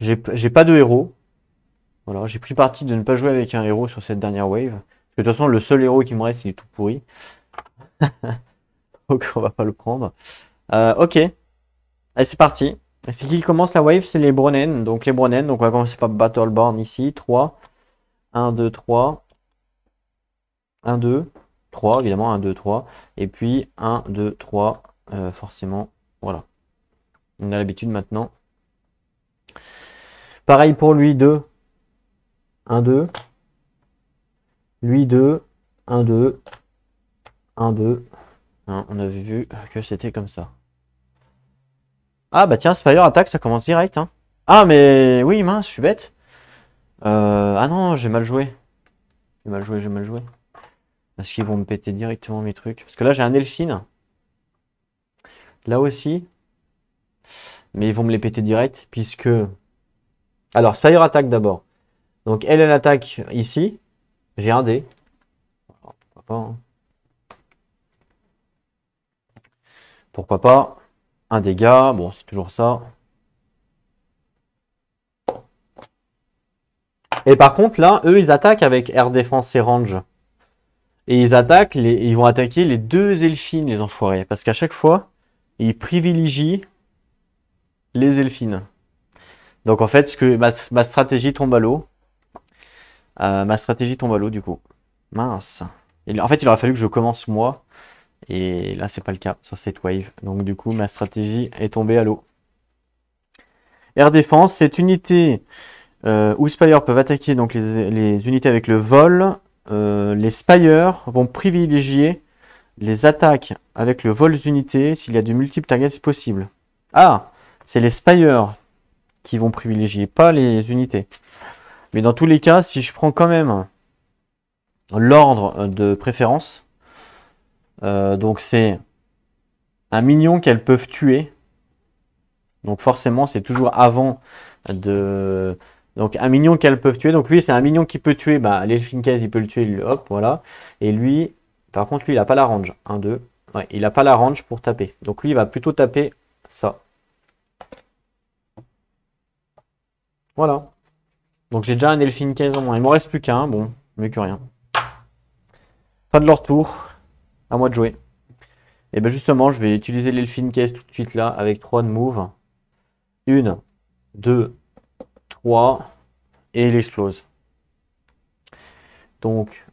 J'ai pas de héros. Voilà, j'ai pris parti de ne pas jouer avec un héros sur cette dernière wave. de toute façon, le seul héros qui me reste, il est tout pourri. Donc on va pas le prendre. Euh, ok. Allez, c'est parti. C'est qui commence la wave C'est les bronen. Donc les Bronnen. Donc on va commencer par Battleborn ici. 3. 1, 2, 3. 1, 2. 3, évidemment, 1, 2, 3. Et puis 1, 2, 3, forcément, voilà. On a l'habitude maintenant. Pareil pour lui, 2. 1, 2. Lui, 2. 1, 2. 1, 2. on avait vu que c'était comme ça. Ah bah tiens, Spire attaque, ça commence direct. Hein. Ah mais oui, mince, je suis bête. Euh, ah non, j'ai mal joué. J'ai mal joué, j'ai mal joué. Parce qu'ils vont me péter directement mes trucs. Parce que là, j'ai un Elfine. Là aussi. Mais ils vont me les péter direct, puisque... Alors, Spire attaque d'abord. Donc, elle, elle attaque ici. J'ai un dé. pourquoi pas hein. Pourquoi pas Un dégât, bon, c'est toujours ça. Et par contre, là, eux, ils attaquent avec air défense et range. Et ils attaquent, ils vont attaquer les deux elfines, les enfoirés. Parce qu'à chaque fois, ils privilégient les elfines. Donc en fait, ce que, ma, stratégie tombe à l'eau. Euh, ma stratégie tombe à l'eau du coup. Mince. en fait, il aurait fallu que je commence moi. Et là, c'est pas le cas sur cette wave. Donc du coup, ma stratégie est tombée à l'eau. Air défense, cette unité euh, où Spire peuvent attaquer donc les unités avec le vol, euh, les spyers vont privilégier les attaques avec le vol unité s'il y a de multiples targets possibles. Ah, c'est les spyers qui vont privilégier, pas les unités. Mais dans tous les cas, si je prends quand même l'ordre de préférence, euh, donc c'est un minion qu'elles peuvent tuer. Donc forcément, c'est toujours avant de donc un minion qu'elles peuvent tuer. Donc lui, c'est un minion qui peut tuer. Bah, case il peut le tuer. Hop, voilà. Et lui, par contre, lui, il n'a pas la range. 1, 2. Ouais, il n'a pas la range pour taper. Donc lui, il va plutôt taper ça. Voilà. Donc j'ai déjà un case en moins. Il m'en reste plus qu'un. Bon, mieux que rien. Fin de leur tour. À moi de jouer. Et bien justement, je vais utiliser case tout de suite là avec 3 de move. 1, 2, et il explose. Donc,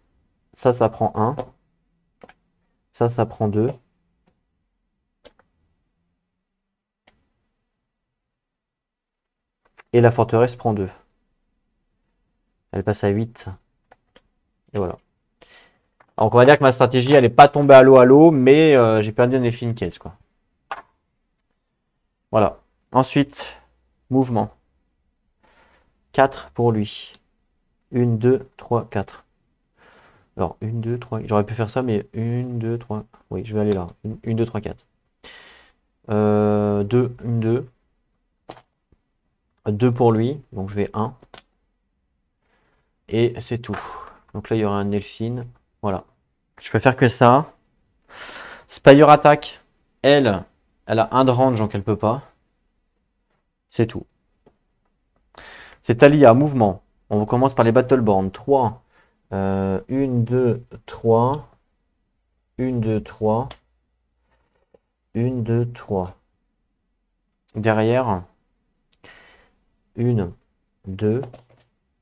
ça, ça prend 1. Ça, ça prend 2. Et la forteresse prend 2. Elle passe à 8. Et voilà. Donc on va dire que ma stratégie, elle est pas tombée à l'eau à l'eau, mais euh, j'ai perdu un effet in case. Quoi. Voilà. Ensuite, mouvement. 4 pour lui. 1, 2, 3, 4. Alors, 1, 2, 3. J'aurais pu faire ça, mais 1, 2, 3. Oui, je vais aller là. 1, 2, 3, 4. 2, 1, 2. 2 pour lui. Donc, je vais 1. Et c'est tout. Donc là, il y aura un Nelfine. Voilà. Je préfère que ça. Spire attaque. Elle, elle a un de range, donc elle peut pas. C'est tout. C'est Alia, mouvement. On commence par les Battleborn. 3, 1, 2, 3, 1, 2, 3, 1, 2, 3. Derrière, 1, 2,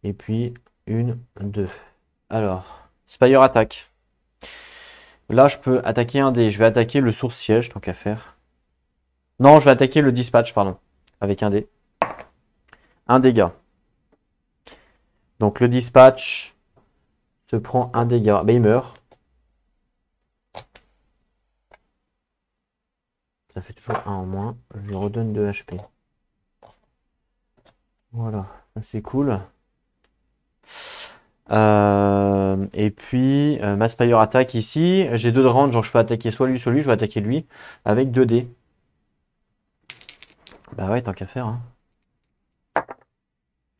et puis 1, 2. Alors, Spire attaque. Là, je peux attaquer un dé. Je vais attaquer le source siège, tant qu'à faire. Non, je vais attaquer le dispatch, pardon. Avec un dé. Un dégât. Donc le dispatch se prend un dégât. mais il meurt. Ça fait toujours un en moins. Je lui redonne 2 HP. Voilà, c'est cool. Euh, et puis, euh, ma Spire attaque ici. J'ai deux de range, je peux attaquer soit lui, soit lui. Je vais attaquer lui avec 2 dés. Bah ouais, tant qu'à faire. Hein.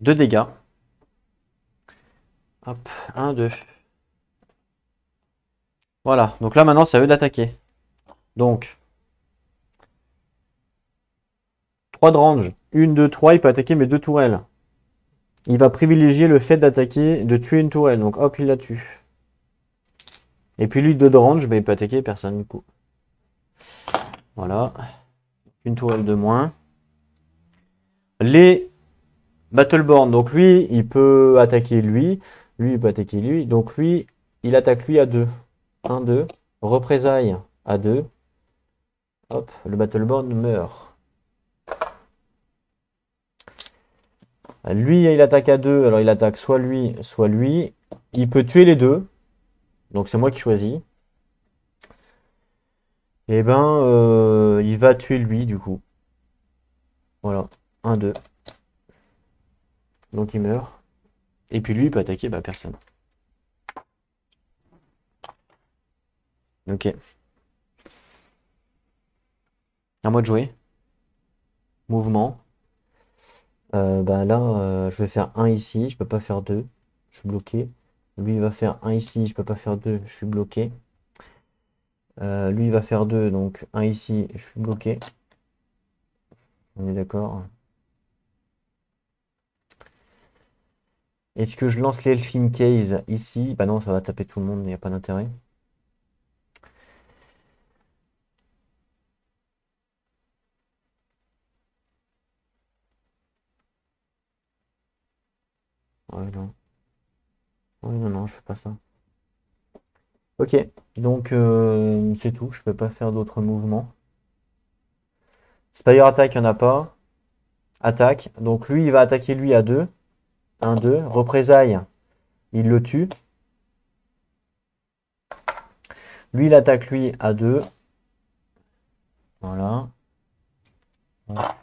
Deux dégâts. Hop, 1, 2. Voilà, donc là maintenant ça veut eux d'attaquer. Donc, 3 de range. 1, 2, 3, il peut attaquer mes deux tourelles. Il va privilégier le fait d'attaquer, de tuer une tourelle. Donc hop, il la tue. Et puis lui, 2 de range, il peut attaquer personne du coup. Voilà. Une tourelle de moins. Les Battleborn, donc lui, il peut attaquer lui il peut attaquer lui. Donc lui, il attaque lui à 2. 1, 2. Représailles à 2. Hop, le Battleborn meurt. Lui, il attaque à 2. Alors il attaque soit lui, soit lui. Il peut tuer les deux. Donc c'est moi qui choisis. Et eh ben, euh, il va tuer lui, du coup. Voilà. 1, 2. Donc il meurt. Et puis lui, il peut attaquer bah, personne. Ok. À moi de jouer. Mouvement. Euh, bah là, euh, je vais faire un ici, je peux pas faire deux, Je suis bloqué. Lui, il va faire un ici, je peux pas faire deux, je suis bloqué. Euh, lui, il va faire deux, donc un ici, je suis bloqué. On est d'accord Est-ce que je lance les Case ici Bah non, ça va taper tout le monde, il n'y a pas d'intérêt. Ouais, non. non, non, je fais pas ça. Ok, donc euh, c'est tout, je peux pas faire d'autres mouvements. Spire attaque, il n'y en a pas. Attaque, donc lui, il va attaquer lui à deux. 1, 2. Représailles. Il le tue. Lui, il attaque lui à 2. Voilà.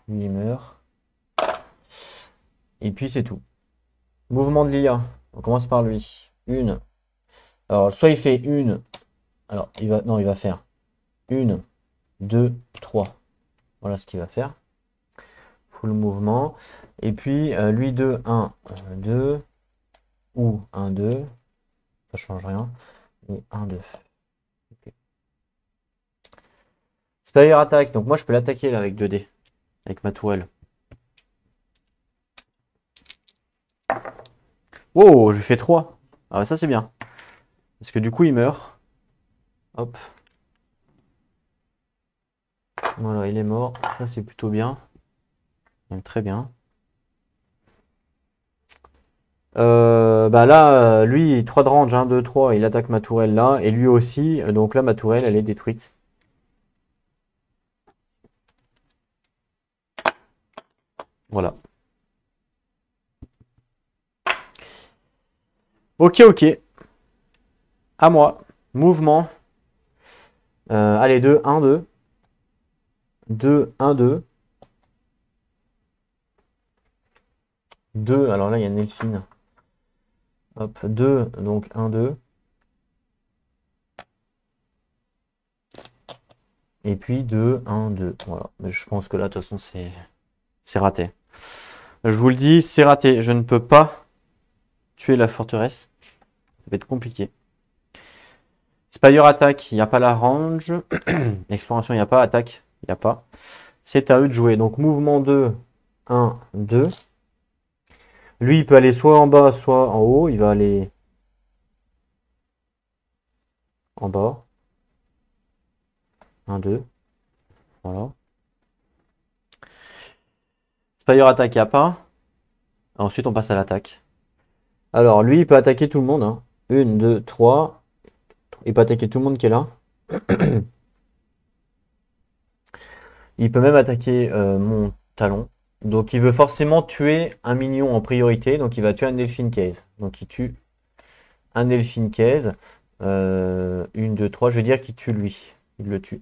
Lui, il meurt. Et puis, c'est tout. Mouvement de l'IA. On commence par lui. Une. Alors, soit il fait une. Alors, il va. Non, il va faire. Une, deux, trois. Voilà ce qu'il va faire le mouvement. Et puis euh, lui de 1, 2 ou 1, 2. Ça change rien. Et 1, 2. Spire attaque. Donc moi je peux l'attaquer là avec 2D. Avec ma toile. oh je fais 3. Ah bah, ça c'est bien. Parce que du coup il meurt. Hop. Voilà, il est mort. Ça c'est plutôt bien. Donc très bien. Euh, bah là, euh, lui, 3 de range, 1, 2, 3, il attaque ma tourelle là, et lui aussi, euh, donc là, ma tourelle, elle est détruite. Voilà. Ok, ok. À moi. Mouvement. allez, 2, 1, 2. 2, 1, 2. 2, alors là il y a Nelfine. Hop, 2, donc 1, 2. Et puis 2, 1, 2. Voilà. Mais je pense que là, de toute façon, c'est raté. Je vous le dis, c'est raté. Je ne peux pas tuer la forteresse. Ça va être compliqué. Spire attaque, il n'y a pas la range. Exploration, il n'y a pas. Attaque, il n'y a pas. C'est à eux de jouer. Donc mouvement 2, 1, 2. Lui, il peut aller soit en bas, soit en haut. Il va aller en bas. 1, 2. Voilà. Spire attaque à pas. Ensuite, on passe à l'attaque. Alors, lui, il peut attaquer tout le monde. 1, hein. deux, trois. Il peut attaquer tout le monde qui est là. il peut même attaquer euh, mon talon. Donc il veut forcément tuer un mignon en priorité, donc il va tuer un case. Donc il tue un Case. Euh, une, deux, trois, je veux dire qu'il tue lui. Il le tue.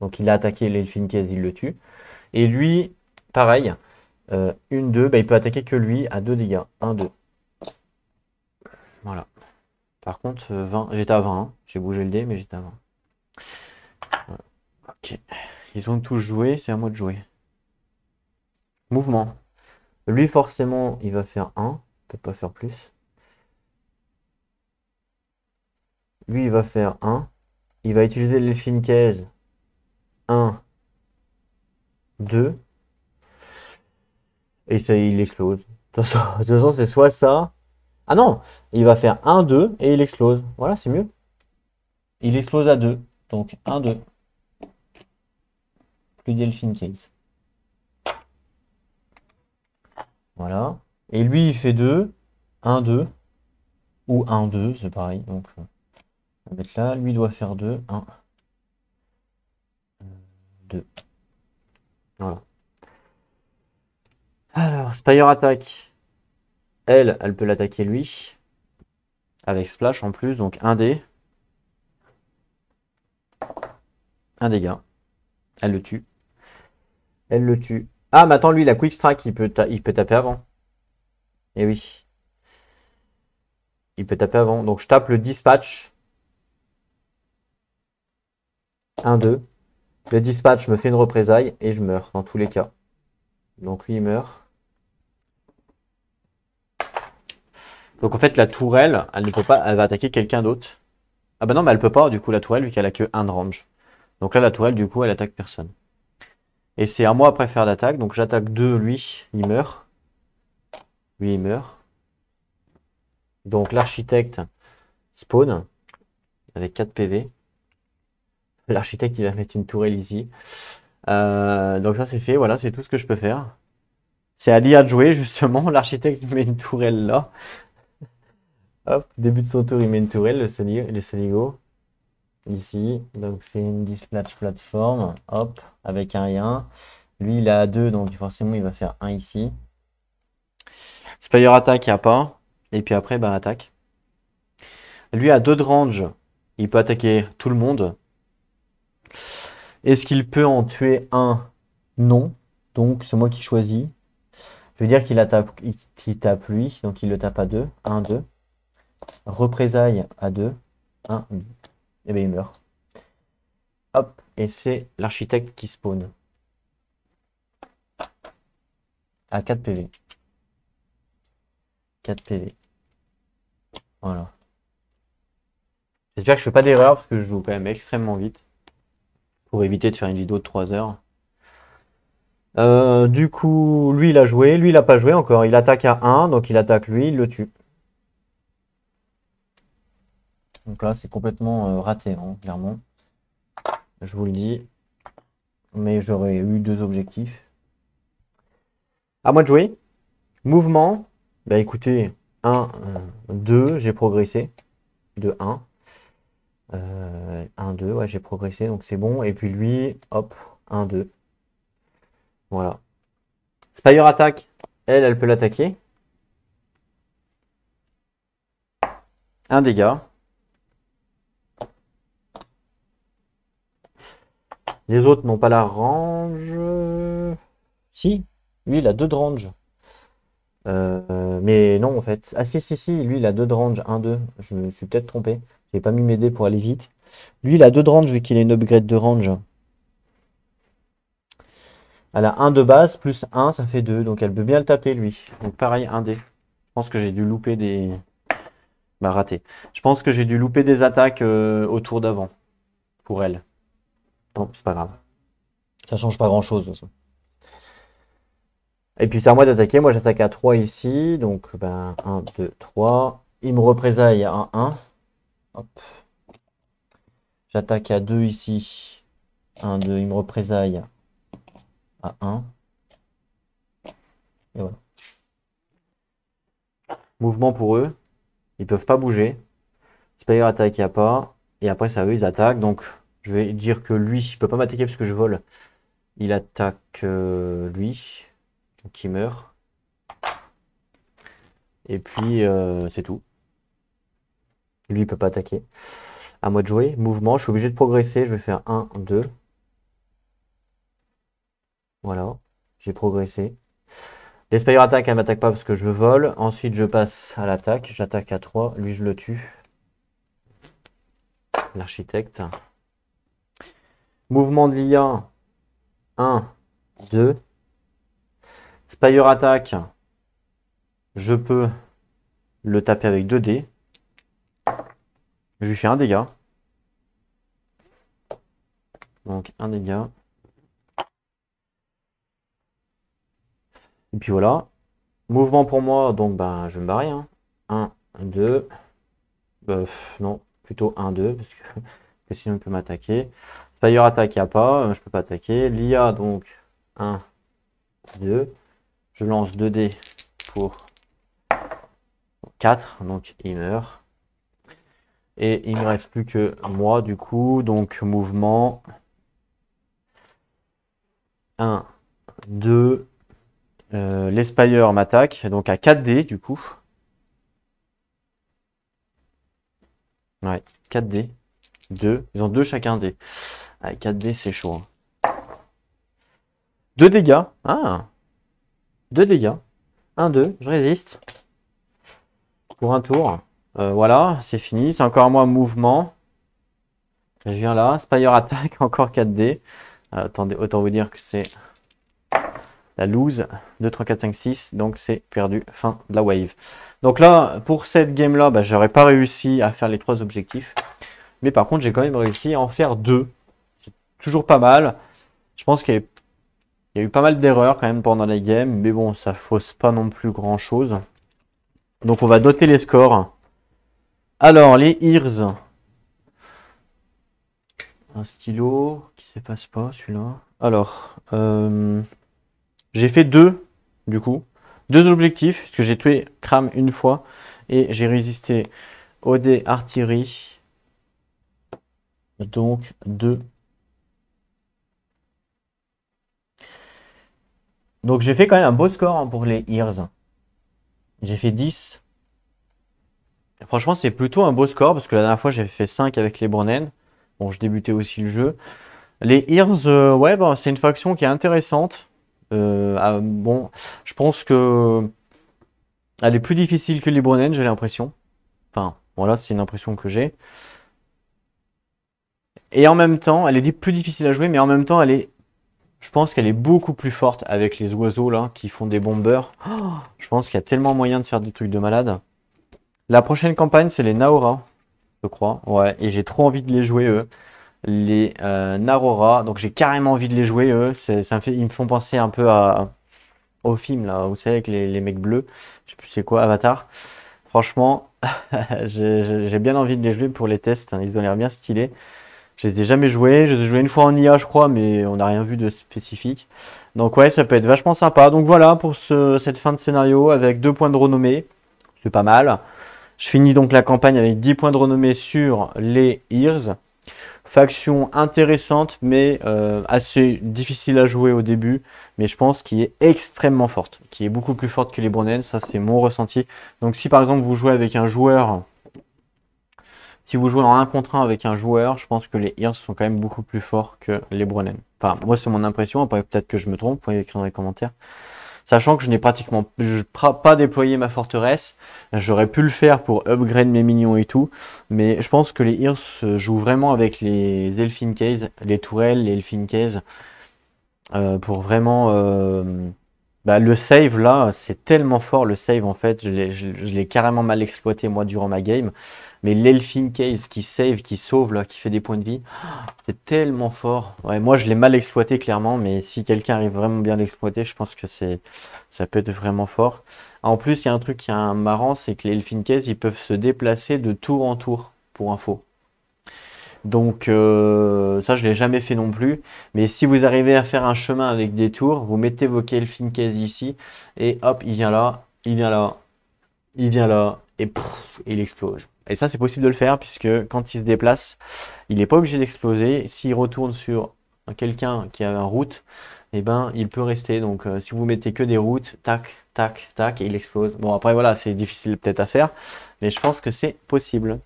Donc il a attaqué case, il le tue. Et lui, pareil, euh, une, deux, bah, il peut attaquer que lui à deux dégâts. 1, 2. Voilà. Par contre, 20, euh, j'étais à 20. Hein. J'ai bougé le dé, mais j'étais à 20. Ok. Ils ont tous joué, c'est à moi de jouer. Mouvement. Lui, forcément, il va faire 1. Il peut pas faire plus. Lui, il va faire 1. Il va utiliser les fincaises. 1. 2. Et ça, il explose. De toute façon, c'est soit ça. Ah non Il va faire 1, 2 et il explose. Voilà, c'est mieux. Il explose à 2. Donc 1, 2. Plus Delphine Case. Voilà. Et lui, il fait 2, 1, 2. Ou 1, 2, c'est pareil. Donc, euh, on va mettre là. Lui doit faire 2, 1, 2. Voilà. Alors, Spire attaque. Elle, elle peut l'attaquer lui. Avec Splash en plus, donc 1 dé. 1 dégât. Elle le tue. Elle le tue. Ah, mais attends, lui, la quick strike, il peut, il peut taper avant. Eh oui. Il peut taper avant. Donc, je tape le dispatch. 1, 2. Le dispatch me fait une représaille et je meurs dans tous les cas. Donc, lui, il meurt. Donc, en fait, la tourelle, elle ne peut pas, elle va attaquer quelqu'un d'autre. Ah bah non, mais elle peut pas, du coup, la tourelle, vu qu'elle a que un de range. Donc là, la tourelle, du coup, elle attaque personne. Et c'est à moi après faire d'attaque. Donc j'attaque 2, lui, il meurt. Lui, il meurt. Donc l'architecte spawn avec 4 PV. L'architecte, il va mettre une tourelle ici. Euh, donc ça, c'est fait. Voilà, c'est tout ce que je peux faire. C'est à l'IA de jouer, justement. L'architecte met une tourelle là. Hop, début de son tour, il met une tourelle, le, Sanigo ici. Donc c'est une dispatch plateforme. hop, avec un rien Lui, il a deux, donc forcément, il va faire un ici. Spire attaque, il n'y a pas. Et puis après, bah, attaque. Lui a 2 de range. Il peut attaquer tout le monde. Est-ce qu'il peut en tuer un Non. Donc, c'est moi qui choisis. Je veux dire qu'il tape, il tape lui, donc il le tape à 2. 1, 2. Représailles à 2. 1, 2 et eh bien il meurt. Hop, et c'est l'architecte qui spawn. À 4 PV. 4 PV. Voilà. J'espère que je fais pas d'erreur parce que je joue quand même extrêmement vite. Pour éviter de faire une vidéo de 3 heures. Euh, du coup, lui il a joué, lui il a pas joué encore. Il attaque à 1, donc il attaque lui, il le tue. Donc là, c'est complètement euh, raté, hein, clairement. Je vous le dis. Mais j'aurais eu deux objectifs. À moi de jouer. Mouvement. Bah écoutez, 1, 2, euh, j'ai progressé. De 1. 1, 2, ouais, j'ai progressé, donc c'est bon. Et puis lui, hop, 1, 2. Voilà. Spire attaque. Elle, elle peut l'attaquer. Un dégât. Les autres n'ont pas la range. Si, lui il a deux de range. Euh, mais non en fait. Ah si si si, lui il a deux de range, 1, 2. Je me suis peut-être trompé. J'ai pas mis mes dés pour aller vite. Lui il a deux de range vu qu'il est une upgrade de range. Elle a 1 de base, plus 1, ça fait 2. Donc elle peut bien le taper lui. Donc pareil, 1 dé. Je pense que j'ai dû louper des. Bah raté. Je pense que j'ai dû louper des attaques euh, autour d'avant. Pour elle. Non c'est pas grave. Ça change pas grand chose de toute façon. Et puis c'est à moi d'attaquer. Moi j'attaque à 3 ici. Donc ben 1, 2, 3. Il me représaille à 1, 1. Hop. J'attaque à 2 ici. 1, 2. Il me représaille à 1. Et voilà. Mouvement pour eux. Ils peuvent pas bouger. Spire attaque, il n'y a pas. Et après, ça eux, ils attaquent. Donc, je vais dire que lui, il peut pas m'attaquer parce que je vole. Il attaque euh, lui, qui meurt. Et puis, euh, c'est tout. Lui, il peut pas attaquer. À moi de jouer. Mouvement, je suis obligé de progresser. Je vais faire 1, 2. Voilà, j'ai progressé. L'Espire attaque, elle m'attaque pas parce que je vole. Ensuite, je passe à l'attaque. J'attaque à 3. Lui, je le tue. L'architecte. Mouvement de l'IA. 1, 2. Spire attaque. Je peux le taper avec 2 dés. Je lui fais un dégât. Donc un dégât. Et puis voilà. Mouvement pour moi, donc ben je me barre. Hein. 1, 2. Euh, non, plutôt 1, 2, parce que, parce que sinon il peut m'attaquer. Spire attaque, il n'y a pas. Euh, je peux pas attaquer. L'IA, donc 1, 2. Je lance 2 dés pour 4. Donc il meurt. Et il me reste plus que moi, du coup. Donc mouvement 1, 2. Euh, L'Espire m'attaque. Donc à 4 dés, du coup. Ouais, 4 dés. 2. Ils ont 2 chacun dés. 4D, ah, c'est chaud. Hein. Deux dégâts. Ah Deux dégâts. 1, 2, je résiste. Pour un tour. Euh, voilà, c'est fini. C'est encore moi mouvement. Je viens là. Spire attaque, encore 4D. Euh, attendez, autant vous dire que c'est la lose. 2, 3, 4, 5, 6. Donc c'est perdu. Fin de la wave. Donc là, pour cette game-là, bah, j'aurais pas réussi à faire les trois objectifs. Mais par contre, j'ai quand même réussi à en faire deux toujours pas mal. Je pense qu'il y, a eu pas mal d'erreurs quand même pendant la game, mais bon, ça fausse pas non plus grand chose. Donc on va doter les scores. Alors, les Ears. Un stylo qui ne se passe pas, celui-là. Alors, euh, j'ai fait deux, du coup. Deux objectifs, que j'ai tué Kram une fois et j'ai résisté au des artillerie. Donc, deux Donc j'ai fait quand même un beau score hein, pour les Ears. J'ai fait 10. franchement, c'est plutôt un beau score parce que la dernière fois, j'avais fait 5 avec les Bronen. Bon, je débutais aussi le jeu. Les Ears, euh, ouais, ben, c'est une faction qui est intéressante. Euh, ah, bon, je pense que elle est plus difficile que les Bronnen, j'ai l'impression. Enfin, voilà, c'est une impression que j'ai. Et en même temps, elle est plus difficile à jouer, mais en même temps, elle est je pense qu'elle est beaucoup plus forte avec les oiseaux là qui font des bombeurs. Oh, je pense qu'il y a tellement moyen de faire des trucs de malade. La prochaine campagne, c'est les Naora, je crois. Ouais, et j'ai trop envie de les jouer eux. Les euh, Narora, donc j'ai carrément envie de les jouer eux. Ça me fait, ils me font penser un peu à, au film là, vous savez, avec les, les mecs bleus. Je sais plus c'est quoi, Avatar. Franchement, j'ai bien envie de les jouer pour les tests. Hein. Ils ont l'air bien stylés. J'ai jamais joué, j'ai joué une fois en IA je crois, mais on n'a rien vu de spécifique. Donc ouais, ça peut être vachement sympa. Donc voilà pour cette fin de scénario avec deux points de renommée, c'est pas mal. Je finis donc la campagne avec 10 points de renommée sur les Ears. Faction intéressante, mais euh, assez difficile à jouer au début, mais je pense qu'il est extrêmement forte, qui est beaucoup plus forte que les Bronnen, ça c'est mon ressenti. Donc si par exemple vous jouez avec un joueur si vous jouez en 1 contre 1 avec un joueur, je pense que les Irs sont quand même beaucoup plus forts que les Brunnen. Enfin, moi, c'est mon impression. Après, peut-être que je me trompe. Vous pouvez écrire dans les commentaires. Sachant que je n'ai pratiquement pas déployé ma forteresse. J'aurais pu le faire pour upgrade mes minions et tout. Mais je pense que les Irs jouent vraiment avec les Elfin case, les tourelles, les Elfin euh, pour vraiment euh, bah, le save là, c'est tellement fort le save en fait, je l'ai, carrément mal exploité moi durant ma game. Mais l'Elfin Case qui save, qui sauve là, qui fait des points de vie, c'est tellement fort. Ouais, moi je l'ai mal exploité clairement, mais si quelqu'un arrive vraiment bien à l'exploiter, je pense que c'est ça peut être vraiment fort. En plus, il y a un truc qui est marrant, c'est que les Elfin Case ils peuvent se déplacer de tour en tour pour info. Donc euh, ça, je l'ai jamais fait non plus. Mais si vous arrivez à faire un chemin avec des tours, vous mettez vos Kelfinkes ici et hop, il vient là, il vient là, il vient là et il explose. Et ça, c'est possible de le faire puisque quand il se déplace, il n'est pas obligé d'exploser. S'il retourne sur quelqu'un qui a un route, eh ben, il peut rester. Donc, euh, si vous mettez que des routes, tac, tac, tac, et il explose. Bon, après, voilà, c'est difficile peut-être à faire, mais je pense que c'est possible.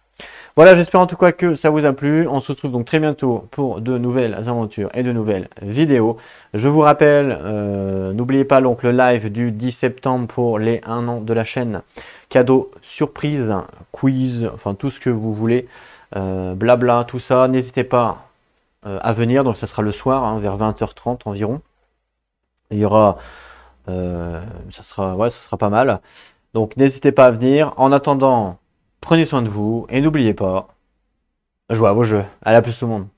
Voilà, j'espère en tout cas que ça vous a plu. On se retrouve donc très bientôt pour de nouvelles aventures et de nouvelles vidéos. Je vous rappelle, euh, n'oubliez pas donc le live du 10 septembre pour les 1 an de la chaîne. Cadeau, surprise, quiz, enfin tout ce que vous voulez. Euh, blabla, tout ça. N'hésitez pas euh, à venir. Donc ça sera le soir, hein, vers 20h30 environ. Il y aura... ça, sera, ouais, ça sera pas mal. Donc n'hésitez pas à venir. En attendant... Prenez soin de vous et n'oubliez pas, jouez à vos jeux. À la plus tout le monde.